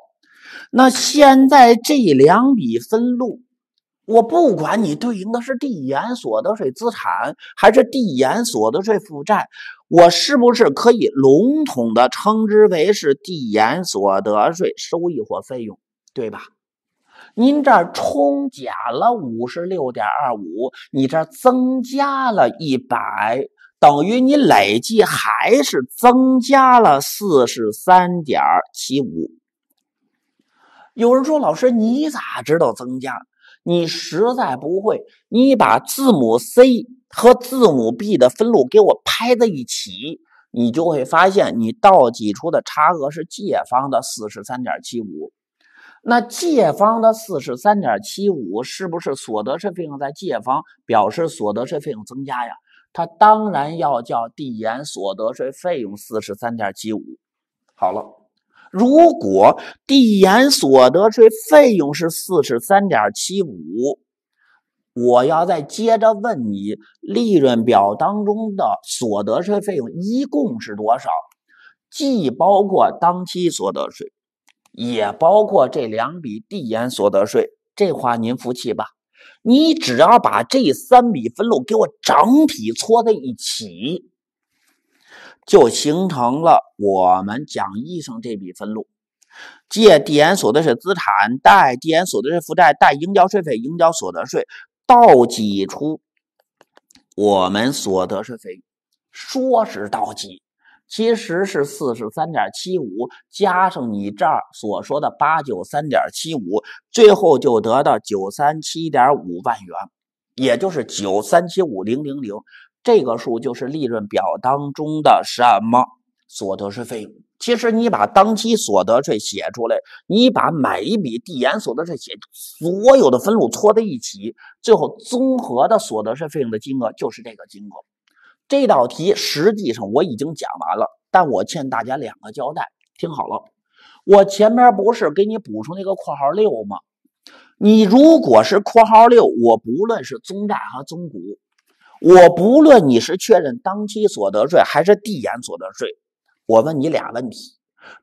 那现在这两笔分录。我不管你对应的是递延所得税资产还是递延所得税负债，我是不是可以笼统的称之为是递延所得税收益或费用，对吧？您这冲减了五十六点二五，你这增加了一百，等于你累计还是增加了四十三点七五。有人说，老师，你咋知道增加？你实在不会，你把字母 C 和字母 B 的分录给我拍在一起，你就会发现，你倒挤出的差额是借方的四十三点七五。那借方的四十三点七五是不是所得税费用在借方表示所得税费用增加呀？它当然要叫递延所得税费用四十三点七五。好了。如果递延所得税费用是四十三点七五，我要再接着问你，利润表当中的所得税费用一共是多少？既包括当期所得税，也包括这两笔递延所得税。这话您服气吧？你只要把这三笔分录给我整体搓在一起。就形成了我们讲义上这笔分录：借递延所得税资产，贷递延所得税负债，贷应交税费、应交所得税，倒挤出我们所得税费。说是倒挤，其实是四十三点七五加上你这儿所说的八九三点七五，最后就得到九三七点五万元，也就是九三七五零零零。这个数就是利润表当中的什么所得税费用。其实你把当期所得税写出来，你把每一笔递延所得税写，所有的分录搓在一起，最后综合的所得税费用的金额就是这个金额。这道题实际上我已经讲完了，但我欠大家两个交代。听好了，我前面不是给你补充那个括号六吗？你如果是括号六，我不论是中债和宗股。我不论你是确认当期所得税还是递延所得税，我问你俩问题：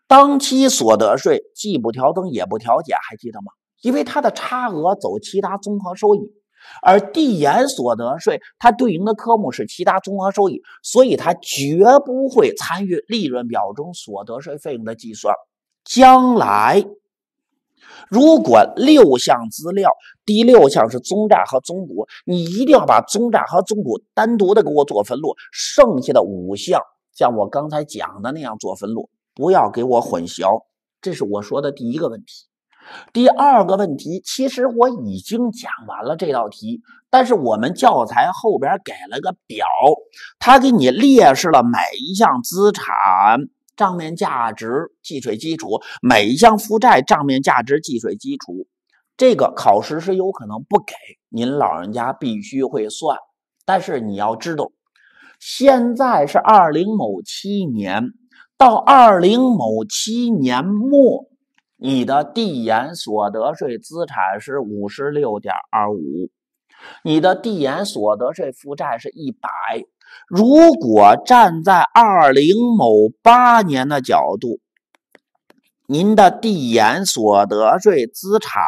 当期所得税既不调增也不调减，还记得吗？因为它的差额走其他综合收益，而递延所得税它对应的科目是其他综合收益，所以它绝不会参与利润表中所得税费用的计算。将来。如果六项资料，第六项是宗债和宗股，你一定要把宗债和宗股单独的给我做分录，剩下的五项像我刚才讲的那样做分录，不要给我混淆。这是我说的第一个问题。第二个问题，其实我已经讲完了这道题，但是我们教材后边给了个表，它给你列示了每一项资产。账面价值计税基础每一项负债账面价值计税基础，这个考试是有可能不给您老人家必须会算，但是你要知道，现在是二零某七年到二零某七年末，你的递延所得税资产是五十六点二五，你的递延所得税负债是一百。如果站在二零某八年的角度，您的递延所得税资产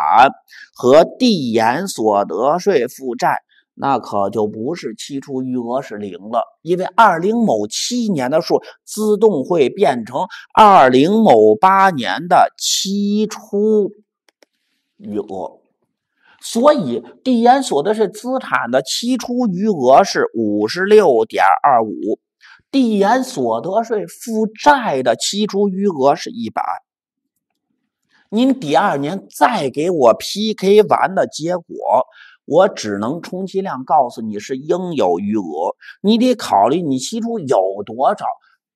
和递延所得税负债，那可就不是期初余额是零了，因为二零某七年的数自动会变成二零某八年的期初余额。所以，递延所得税资产的期初余额是五十六点二五，递延所得税负债的期初余额是一百。您第二年再给我 PK 完的结果，我只能充其量告诉你是应有余额。你得考虑你期初有多少，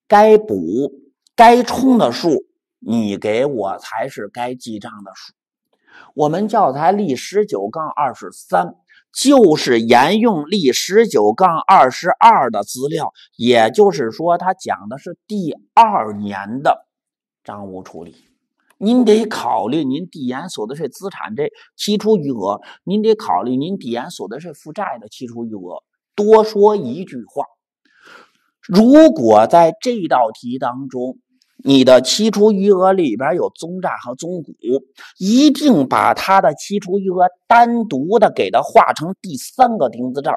该补、该充的数，你给我才是该记账的数。我们教材例十九杠二十三就是沿用例十九杠二十二的资料，也就是说，它讲的是第二年的账务处理。您得考虑您递延所得税资产这期初余额，您得考虑您递延所得税负债的期初余额。多说一句话，如果在这道题当中。你的期初余额里边有综债和综股，一定把它的期初余额单独的给它划成第三个钉子账。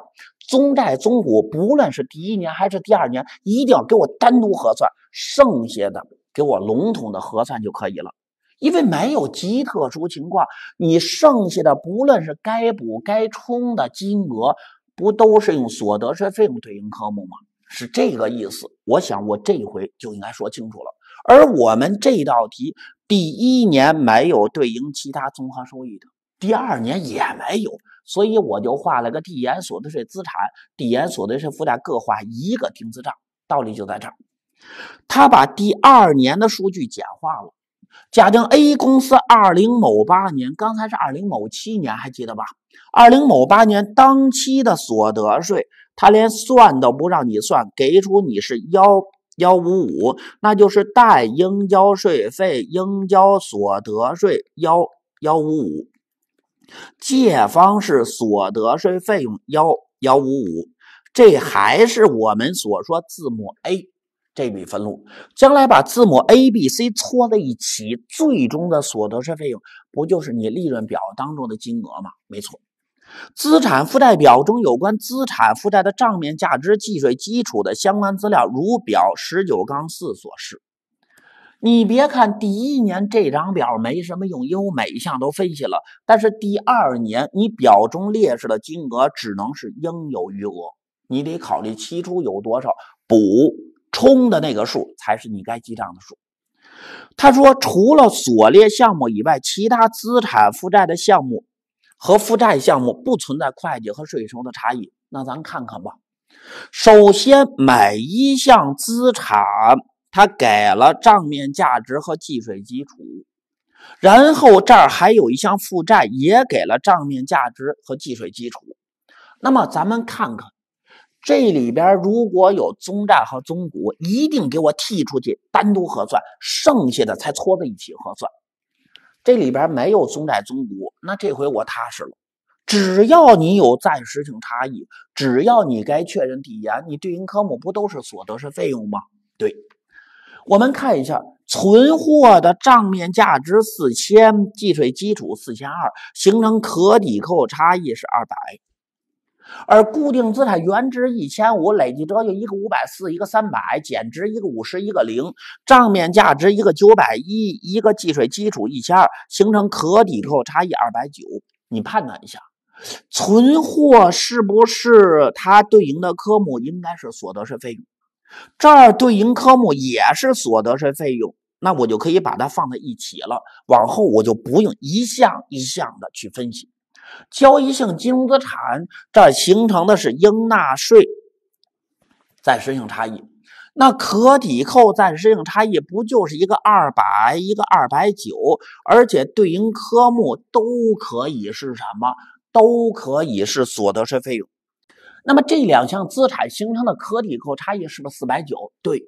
综债、综股，不论是第一年还是第二年，一定要给我单独核算，剩下的给我笼统的核算就可以了。因为没有极特殊情况，你剩下的不论是该补该充的金额，不都是用所得税费用对应科目吗？是这个意思。我想我这一回就应该说清楚了。而我们这道题，第一年没有对应其他综合收益的，第二年也没有，所以我就画了个递延所得税资产、递延所得税负债各画一个丁字账，道理就在这儿。他把第二年的数据简化了，假定 A 公司二零某八年，刚才是二零某七年，还记得吧？二零某八年当期的所得税，他连算都不让你算，给出你是幺。幺五五，那就是代应交税费、应交所得税幺幺五五，借方是所得税费用幺幺五五，这还是我们所说字母 A 这笔分录。将来把字母 A、B、C 搓在一起，最终的所得税费用不就是你利润表当中的金额吗？没错。资产负债表中有关资产负债的账面价值计税基础的相关资料，如表十九杠四所示。你别看第一年这张表没什么用，因为我每一项都分析了。但是第二年你表中列示的金额只能是应有余额，你得考虑期初有多少，补充的那个数才是你该记账的数。他说，除了所列项目以外，其他资产负债的项目。和负债项目不存在会计和税收的差异，那咱看看吧。首先，每一项资产，它给了账面价值和计税基础，然后这儿还有一项负债，也给了账面价值和计税基础。那么，咱们看看这里边如果有综债和综股，一定给我剔出去，单独核算，剩下的才搓在一起核算。这里边没有增债增股，那这回我踏实了。只要你有暂时性差异，只要你该确认递延，你对应科目不都是所得是费用吗？对，我们看一下，存货的账面价值四千，计税基础四千二，形成可抵扣差异是二百。而固定资产原值一千五，累计折旧一个五百四，一个三百，减值一个五十，一个零，账面价值一个九百一，一个计税基础一千二，形成可抵扣差异二百九。你判断一下，存货是不是它对应的科目应该是所得税费用？这儿对应科目也是所得税费用，那我就可以把它放在一起了，往后我就不用一项一项的去分析。交易性金融资产这儿形成的是应纳税暂时性差异，那可抵扣暂时性差异不就是一个二百一个二百九，而且对应科目都可以是什么？都可以是所得税费用。那么这两项资产形成的可抵扣差异是不是四百九？对，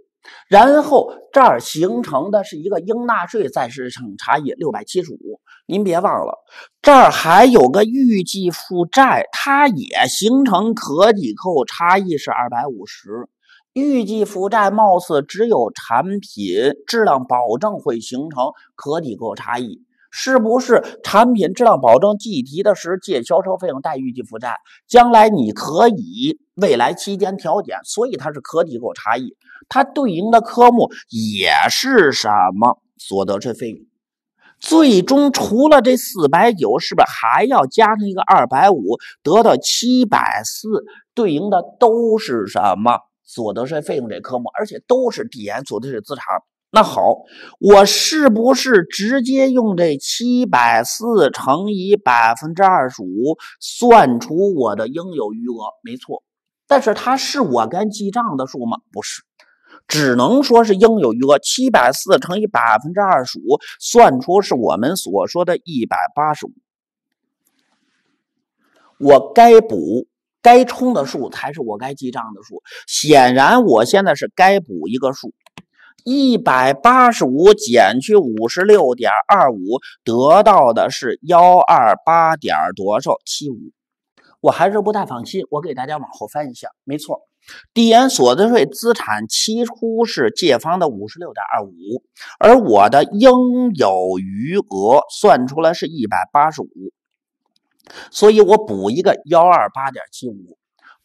然后这儿形成的是一个应纳税暂时性差异六百七十五。您别忘了，这儿还有个预计负债，它也形成可抵扣差异是二百五十。预计负债貌似只有产品质量保证会形成可抵扣差异，是不是？产品质量保证计提的是借销售费用贷预计负债，将来你可以未来期间调减，所以它是可抵扣差异，它对应的科目也是什么所得税费用。最终除了这四百九，是不是还要加上一个二百五，得到七百四？对应的都是什么所得税费用这科目，而且都是抵延所得税资产。那好，我是不是直接用这七百四乘以百分之二十五，算出我的应有余额？没错，但是它是我该记账的数吗？不是。只能说是应有余额七百四乘以百分之二十五，算出是我们所说的一百八十五。我该补、该充的数才是我该记账的数。显然，我现在是该补一个数，一百八十五减去五十六点二五，得到的是幺二八点多少七五。我还是不大放心，我给大家往后翻一下，没错。递延所得税资产期初是借方的五十六点二五，而我的应有余额算出来是一百八十五，所以我补一个幺二八点七五，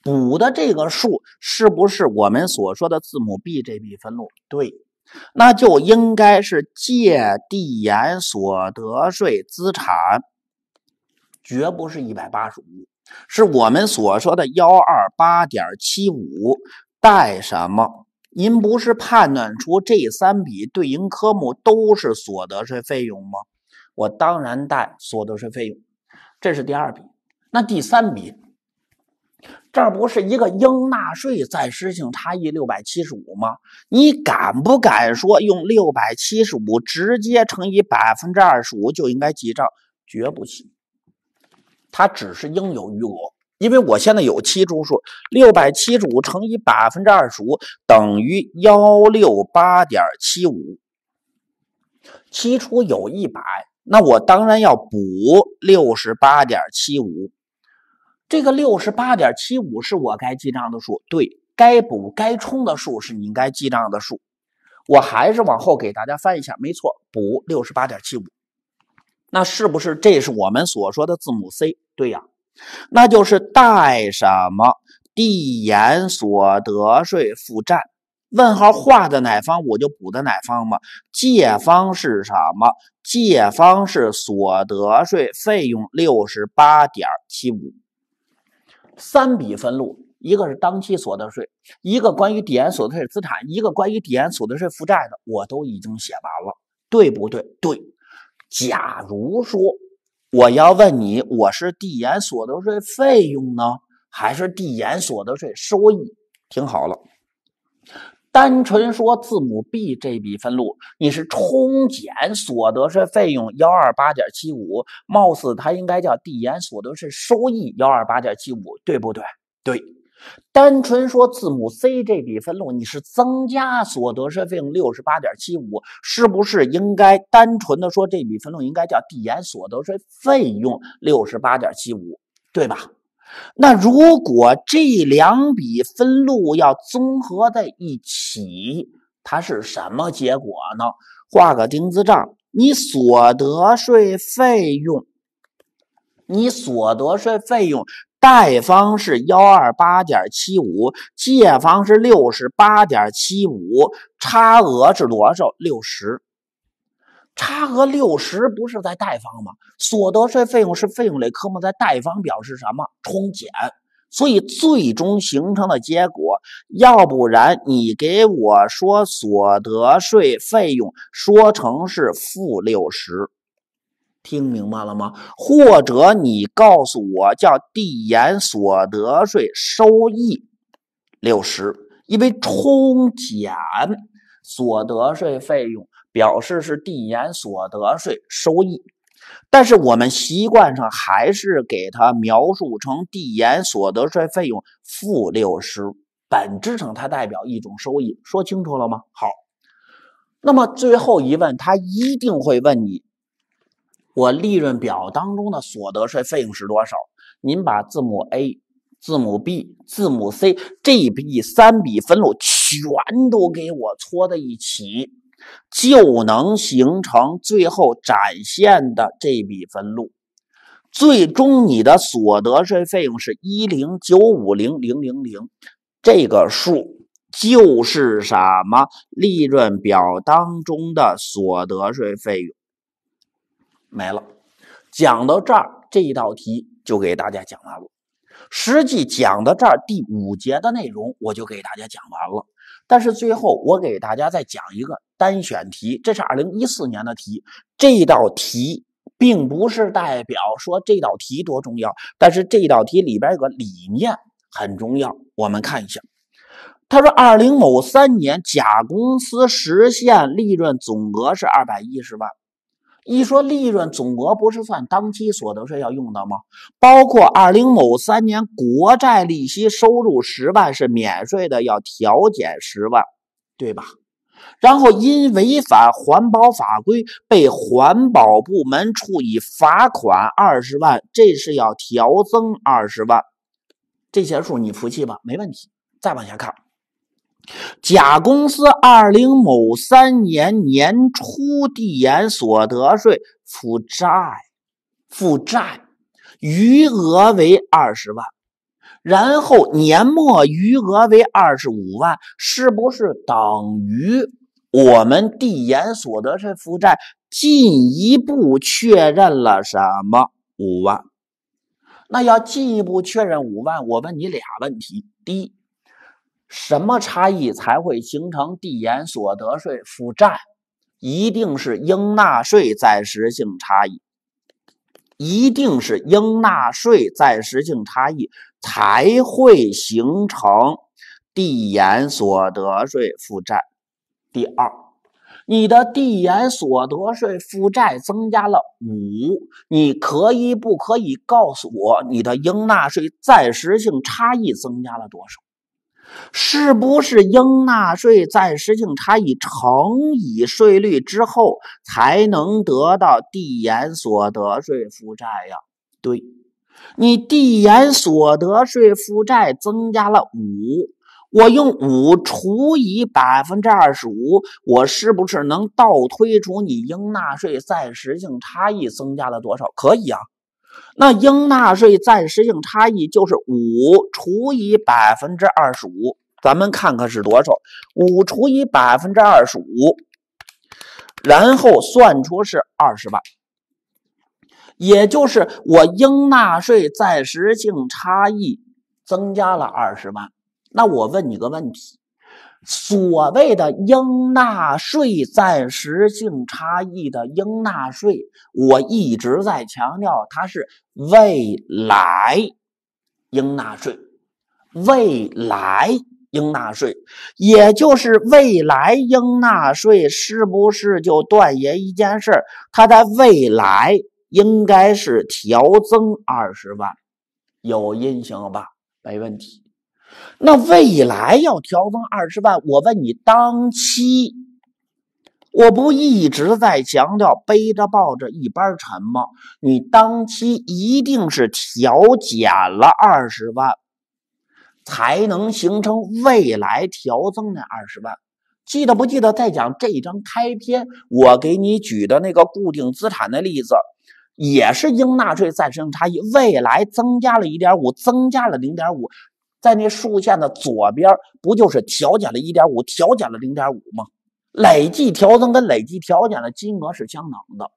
补的这个数是不是我们所说的字母 B 这笔分录？对，那就应该是借递延所得税资产，绝不是一百八十五。是我们所说的幺二八点七五带什么？您不是判断出这三笔对应科目都是所得税费用吗？我当然带所得税费用，这是第二笔。那第三笔，这不是一个应纳税暂时性差异六百七十五吗？你敢不敢说用六百七十五直接乘以百分之二十五就应该记账？绝不行。它只是应有余额，因为我现在有七出数，六百七五乘以百分之二十五等于幺六八点七五，期初有一百，那我当然要补六十八点七五。这个六十八点七五是我该记账的数，对该补该充的数是你该记账的数。我还是往后给大家翻一下，没错，补六十八点七五。那是不是这是我们所说的字母 C？对呀，那就是贷什么递延所得税负债？问号画的哪方我就补的哪方嘛。借方是什么？借方是所得税费用六十八点七五。三笔分录，一个是当期所得税，一个关于抵延所得税资产，一个关于抵延所得税负债的，我都已经写完了，对不对？对。假如说我要问你，我是递延所得税费用呢，还是递延所得税收益？听好了，单纯说字母 B 这笔分录，你是冲减所得税费用幺二八点七五，貌似它应该叫递延所得税收益幺二八点七五，对不对？对。单纯说字母 C 这笔分录，你是增加所得税费用六十八点七五，是不是应该单纯的说这笔分录应该叫递延所得税费用六十八点七五，对吧？那如果这两笔分录要综合在一起，它是什么结果呢？画个丁字账，你所得税费用，你所得税费用。贷方是幺二八点七五，借方是六十八点七五，差额是多少？六十。差额六十不是在贷方吗？所得税费用是费用类科目，在贷方表示什么？冲减。所以最终形成的结果，要不然你给我说所得税费用说成是负六十。听明白了吗？或者你告诉我叫递延所得税收益六十，因为冲减所得税费用表示是递延所得税收益，但是我们习惯上还是给它描述成递延所得税费用负六十。本质上它代表一种收益，说清楚了吗？好，那么最后一问，他一定会问你。我利润表当中的所得税费用是多少？您把字母 A、字母 B、字母 C 这笔三笔分录全都给我搓在一起，就能形成最后展现的这笔分录。最终你的所得税费用是一零九五零零零零，这个数就是什么利润表当中的所得税费用。没了，讲到这儿，这一道题就给大家讲完了。实际讲到这儿，第五节的内容我就给大家讲完了。但是最后我给大家再讲一个单选题，这是二零一四年的题。这道题并不是代表说这道题多重要，但是这道题里边有个理念很重要，我们看一下。他说，二零某三年，甲公司实现利润总额是二百一十万。一说利润总额不是算当期所得税要用的吗？包括二零某三年国债利息收入十万是免税的，要调减十万，对吧？然后因违反环保法规被环保部门处以罚款二十万，这是要调增二十万，这些数你服气吧？没问题。再往下看。甲公司二零某三年年初递延所得税负债负债余额为二十万，然后年末余额为二十五万，是不是等于我们递延所得税负债进一步确认了什么五万？那要进一步确认五万，我问你俩问题：第一。什么差异才会形成递延所得税负债？一定是应纳税暂时性差异，一定是应纳税暂时性差异才会形成递延所得税负债。第二，你的递延所得税负债增加了五，你可以不可以告诉我你的应纳税暂时性差异增加了多少？是不是应纳税暂时性差异乘以税率之后，才能得到递延所得税负债呀？对，你递延所得税负债增加了五，我用五除以百分之二十五，我是不是能倒推出你应纳税暂时性差异增加了多少？可以啊。那应纳税暂时性差异就是五除以百分之二十五，咱们看看是多少？五除以百分之二十五，然后算出是二十万，也就是我应纳税暂时性差异增加了二十万。那我问你个问题？所谓的应纳税暂时性差异的应纳税，我一直在强调它是未来应纳税，未来应纳税，也就是未来应纳税，是不是就断言一件事儿？它在未来应该是调增二十万，有印象吧？没问题。那未来要调增二十万，我问你，当期我不一直在强调背着抱着一般沉吗？你当期一定是调减了二十万，才能形成未来调增那二十万。记得不记得？在讲这张开篇，我给你举的那个固定资产的例子，也是应纳税暂时差异，未来增加了一点五，增加了零点五。在那竖线的左边，不就是调减了1.5，调减了0.5吗？累计调增跟累计调减的金额是相等的，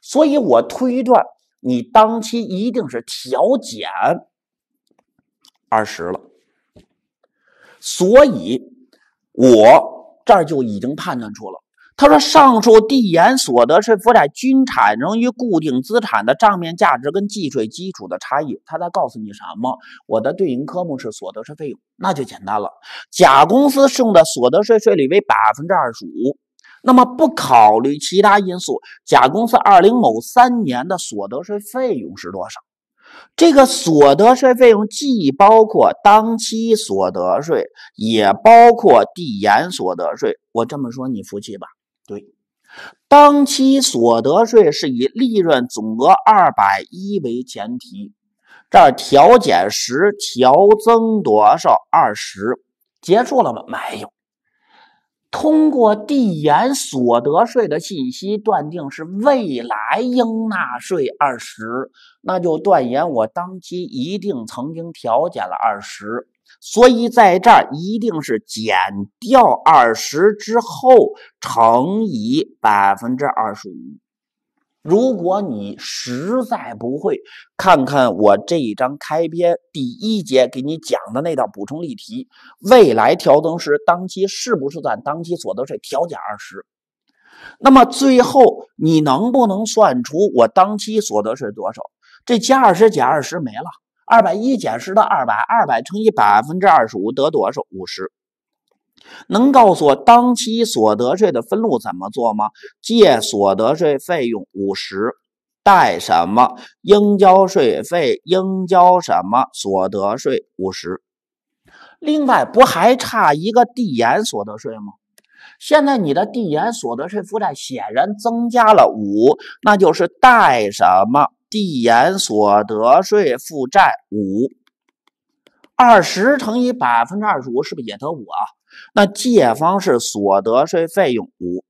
所以我推断你当期一定是调减二十了，所以我这儿就已经判断出了。他说：“上述递延所得税负债均产生于固定资产的账面价值跟计税基础的差异。”他在告诉你什么？我的对应科目是所得税费用，那就简单了。甲公司适用的所得税税率为百分之二十五。那么不考虑其他因素，甲公司二零某三年的所得税费用是多少？这个所得税费用既包括当期所得税，也包括递延所得税。我这么说你服气吧？对，当期所得税是以利润总额二百一为前提，这儿调减时调增多少二十，结束了吗？没有。通过递延所得税的信息断定是未来应纳税二十，那就断言我当期一定曾经调减了二十。所以在这儿一定是减掉二十之后乘以百分之二十五。如果你实在不会，看看我这一章开篇第一节给你讲的那道补充例题：未来调增时，当期是不是算当期所得税调减二十？那么最后你能不能算出我当期所得税多少？这加二十减二十没了。二百一减十的二百，二百乘以百分之二十五得多少？五十。能告诉我当期所得税的分录怎么做吗？借所得税费用五十，贷什么？应交税费，应交什么所得税五十。另外不还差一个递延所得税吗？现在你的递延所得税负债显然增加了五，那就是贷什么？递延所得税负债五，二十乘以百分之二十五是不是也得五啊？那借方是所得税费用五。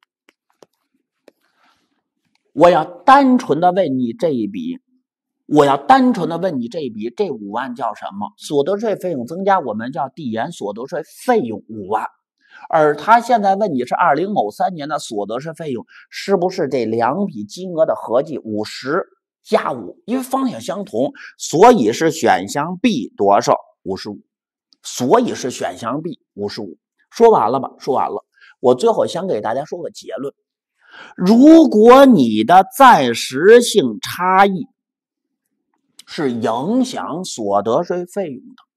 我要单纯的问你这一笔，我要单纯的问你这一笔，这五万叫什么？所得税费用增加，我们叫递延所得税费用五万。而他现在问你是二零某三年的所得税费用，是不是这两笔金额的合计五十？加五，因为方向相同，所以是选项 B 多少？五十五，所以是选项 B 五十五。说完了吧？说完了。我最后想给大家说个结论：如果你的暂时性差异是影响所得税费用的。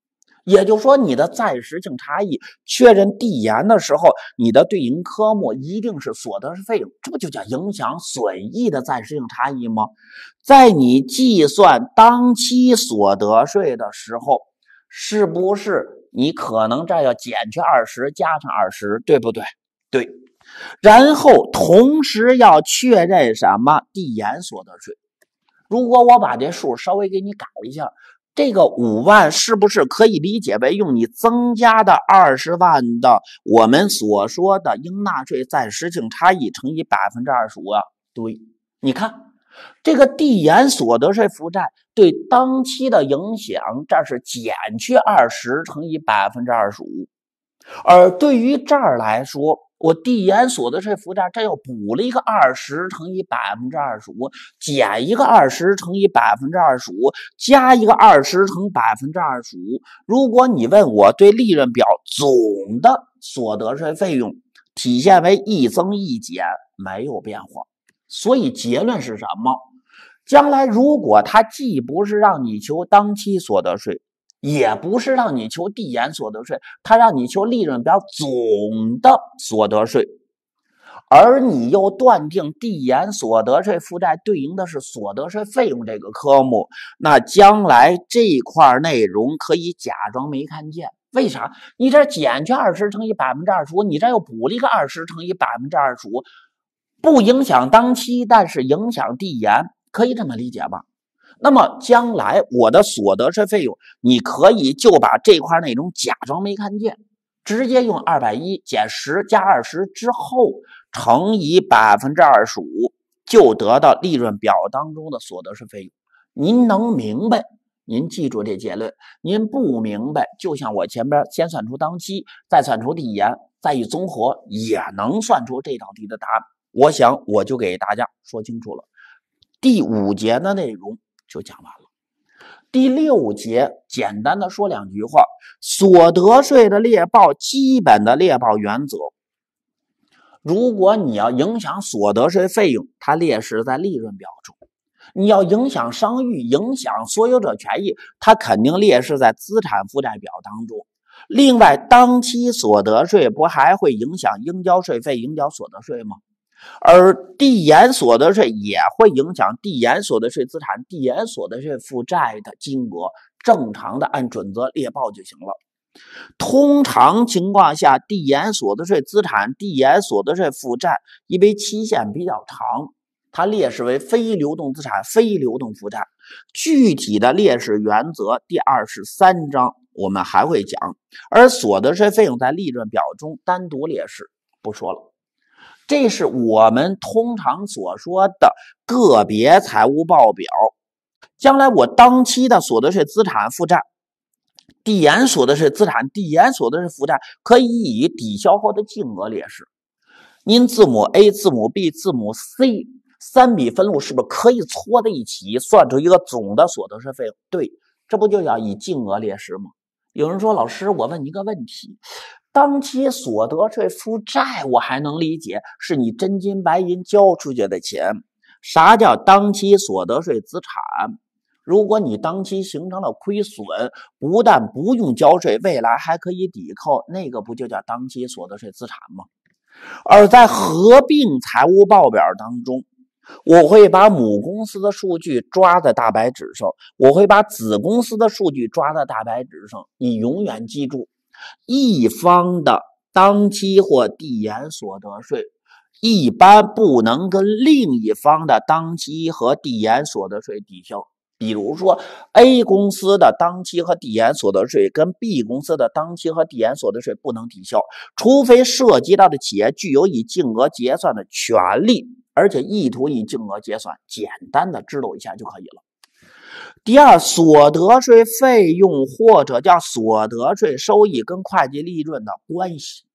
也就是说，你的暂时性差异确认递延的时候，你的对应科目一定是所得税费用，这不就叫影响损益的暂时性差异吗？在你计算当期所得税的时候，是不是你可能这要减去二十，加上二十，对不对？对，然后同时要确认什么递延所得税？如果我把这数稍微给你改一下。这个五万是不是可以理解为用你增加的二十万的我们所说的应纳税暂时性差异乘以百分之二十五啊？对，你看这个递延所得税负债对当期的影响，这是减去二十乘以百分之二十五，而对于这儿来说。我递延所得税负债，这又补了一个二十乘以百分之二十五，减一个二十乘以百分之二十五，加一个二十乘百分之二十五。如果你问我对利润表总的所得税费用体现为一增一减，没有变化。所以结论是什么？将来如果他既不是让你求当期所得税。也不是让你求递延所得税，他让你求利润表总的所得税，而你又断定递延所得税负债对应的是所得税费用这个科目，那将来这块内容可以假装没看见。为啥？你这减去二十乘以百分之二十五，你这又补了一个二十乘以百分之二十五，不影响当期，但是影响递延，可以这么理解吧？那么将来我的所得税费用，你可以就把这块内容假装没看见，直接用二百一减十加二十之后乘以百分之二十五，就得到利润表当中的所得税费用。您能明白？您记住这结论。您不明白，就像我前边先算出当期，再算出递延，再一综合，也能算出这道题的答案。我想我就给大家说清楚了第五节的内容。就讲完了第六节，简单的说两句话：所得税的列报，基本的列报原则。如果你要影响所得税费用，它列示在利润表中；你要影响商誉、影响所有者权益，它肯定列示在资产负债表当中。另外，当期所得税不还会影响应交税费、应交所得税吗？而递延所得税也会影响递延所得税资产、递延所得税负债的金额，正常的按准则列报就行了。通常情况下，递延所得税资产、递延所得税负债因为期限比较长，它列示为非流动资产、非流动负债。具体的列示原则，第二十三章我们还会讲。而所得税费用在利润表中单独列示，不说了。这是我们通常所说的个别财务报表。将来我当期的所得税资产、负债、递延所得税资产、递延所得税负债，可以以抵消后的净额列示。您字母 A、字母 B、字母 C 三笔分录是不是可以搓在一起，算出一个总的所得税费用？对，这不就要以净额列示吗？有人说，老师，我问一个问题。当期所得税负债，我还能理解，是你真金白银交出去的钱。啥叫当期所得税资产？如果你当期形成了亏损，不但不用交税，未来还可以抵扣，那个不就叫当期所得税资产吗？而在合并财务报表当中，我会把母公司的数据抓在大白纸上，我会把子公司的数据抓在大白纸上。你永远记住。一方的当期或递延所得税一般不能跟另一方的当期和递延所得税抵消。比如说，A 公司的当期和递延所得税跟 B 公司的当期和递延所得税不能抵消，除非涉及到的企业具有以净额结算的权利，而且意图以净额结算。简单的知道一下就可以了。第二，所得税费用或者叫所得税收益跟会计利润的关系，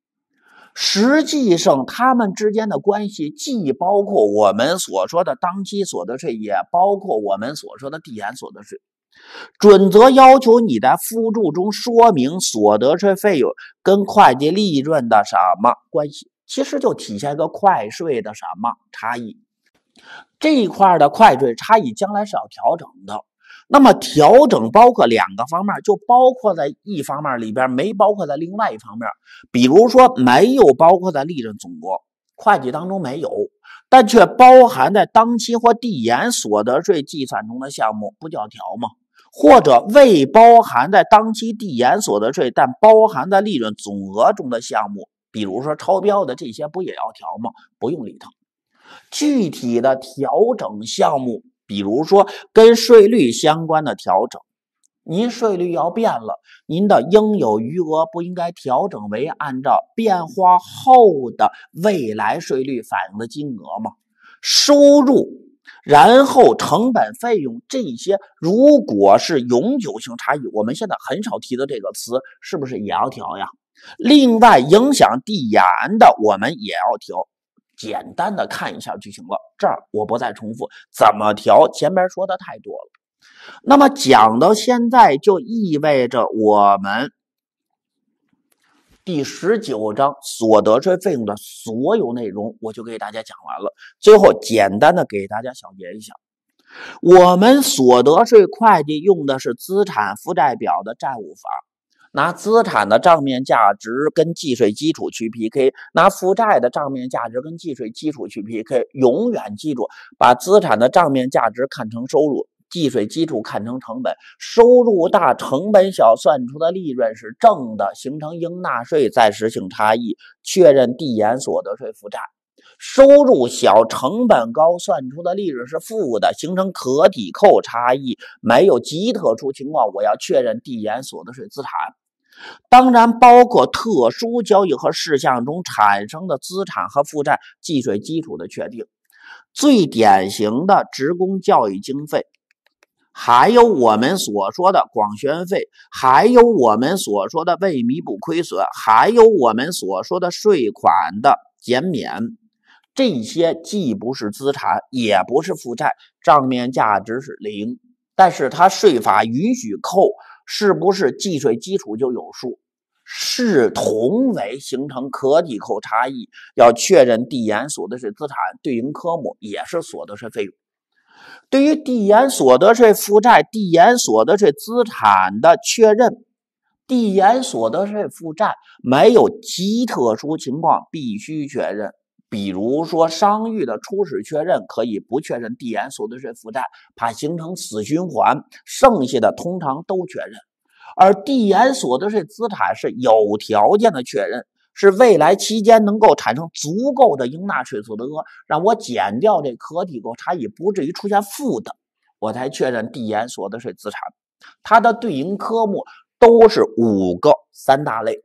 实际上他们之间的关系既包括我们所说的当期所得税，也包括我们所说的递延所得税。准则要求你在附注中说明所得税费用跟会计利润的什么关系，其实就体现一个快税的什么差异。这一块的快税差异将来是要调整的。那么调整包括两个方面，就包括在一方面里边，没包括在另外一方面。比如说，没有包括在利润总额会计当中没有，但却包含在当期或递延所得税计算中的项目，不叫调吗？或者未包含在当期递延所得税，但包含在利润总额中的项目，比如说超标的这些，不也要调吗？不用理它。具体的调整项目。比如说，跟税率相关的调整，您税率要变了，您的应有余额不应该调整为按照变化后的未来税率反映的金额吗？收入，然后成本费用这些，如果是永久性差异，我们现在很少提的这个词，是不是也要调呀？另外，影响递延的，我们也要调。简单的看一下就行了，这儿我不再重复怎么调，前面说的太多了。那么讲到现在就意味着我们第十九章所得税费用的所有内容我就给大家讲完了。最后简单的给大家小结一下，我们所得税会计用的是资产负债表的债务法。拿资产的账面价值跟计税基础去 PK，拿负债的账面价值跟计税基础去 PK。永远记住，把资产的账面价值看成收入，计税基础看成成本。收入大，成本小，算出的利润是正的，形成应纳税暂时性差异，确认递延所得税负债。收入小，成本高，算出的利润是负的，形成可抵扣差异。没有极特殊情况，我要确认递延所得税资产。当然，包括特殊交易和事项中产生的资产和负债计税基础的确定，最典型的职工教育经费，还有我们所说的广宣费，还有我们所说的未弥补亏损，还有我们所说的税款的减免，这些既不是资产，也不是负债，账面价值是零，但是它税法允许扣。是不是计税基础就有数，视同为形成可抵扣差异，要确认递延所得税资产对应科目也是所得税费用。对于递延所得税负债、递延所得税资产的确认，递延所得税负债没有极特殊情况必须确认。比如说，商誉的初始确认可以不确认递延所得税负债，怕形成死循环。剩下的通常都确认，而递延所得税资产是有条件的确认，是未来期间能够产生足够的应纳税所得额，让我减掉这可抵扣差异，不至于出现负的，我才确认递延所得税资产。它的对应科目都是五个三大类，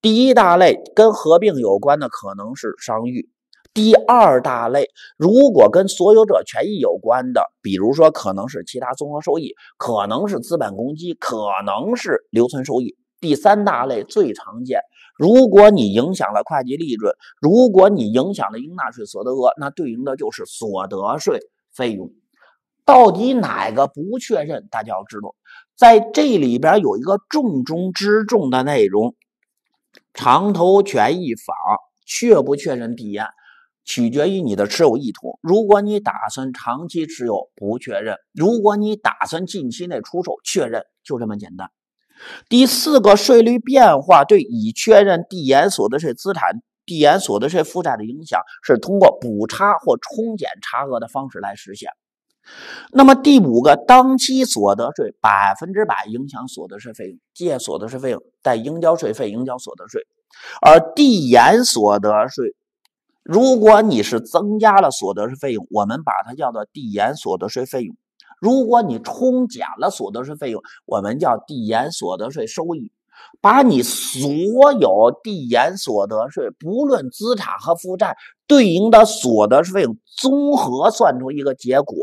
第一大类跟合并有关的，可能是商誉。第二大类，如果跟所有者权益有关的，比如说可能是其他综合收益，可能是资本公积，可能是留存收益。第三大类最常见，如果你影响了会计利润，如果你影响了应纳税所得额，那对应的就是所得税费用。到底哪个不确认，大家要知道，在这里边有一个重中之重的内容，长投权益法确不确认抵押？取决于你的持有意图。如果你打算长期持有，不确认；如果你打算近期内出售，确认。就这么简单。第四个，税率变化对已确认递延所得税资产、递延所得税负债的影响，是通过补差或冲减差额的方式来实现。那么第五个，当期所得税百分之百影响所得税费用，借所得税费用，贷应交税费、应交所得税，而递延所得税。如果你是增加了所得税费用，我们把它叫做递延所得税费用；如果你冲减了所得税费用，我们叫递延所得税收益。把你所有递延所得税，不论资产和负债对应的所得税费用，综合算出一个结果，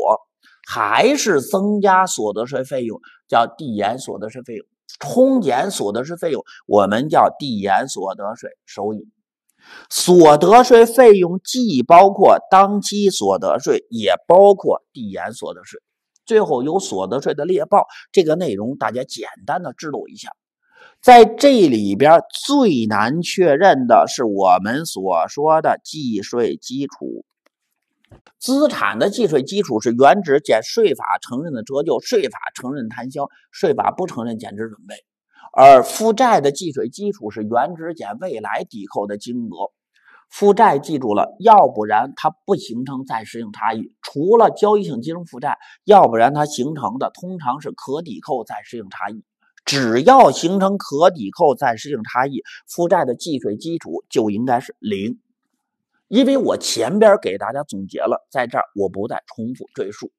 还是增加所得税费用，叫递延所得税费用；冲减所得税费用，我们叫递延所得税收益。所得税费用既包括当期所得税，也包括递延所得税。最后有所得税的列报这个内容，大家简单的记录一下。在这里边最难确认的是我们所说的计税基础。资产的计税基础是原值减税法承认的折旧，税法承认摊销，税法不承认减值准备。而负债的计税基础是原值减未来抵扣的金额，负债记住了，要不然它不形成暂时性差异。除了交易性金融负债，要不然它形成的通常是可抵扣暂时性差异。只要形成可抵扣暂时性差异，负债的计税基础就应该是零，因为我前边给大家总结了，在这儿我不再重复赘述。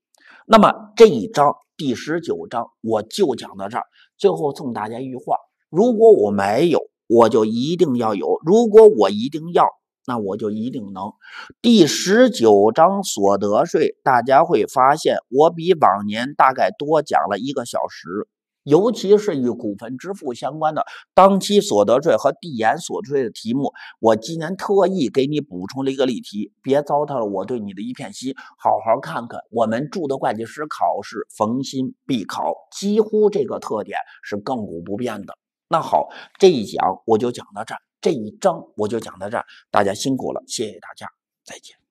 那么这一章第十九章我就讲到这儿，最后送大家一句话：如果我没有，我就一定要有；如果我一定要，那我就一定能。第十九章所得税，大家会发现我比往年大概多讲了一个小时。尤其是与股份支付相关的当期所得税和递延所得税的题目，我今年特意给你补充了一个例题，别糟蹋了我对你的一片心，好好看看。我们注的会计师考试逢新必考，几乎这个特点是亘古不变的。那好，这一讲我就讲到这儿，这一章我就讲到这儿，大家辛苦了，谢谢大家，再见。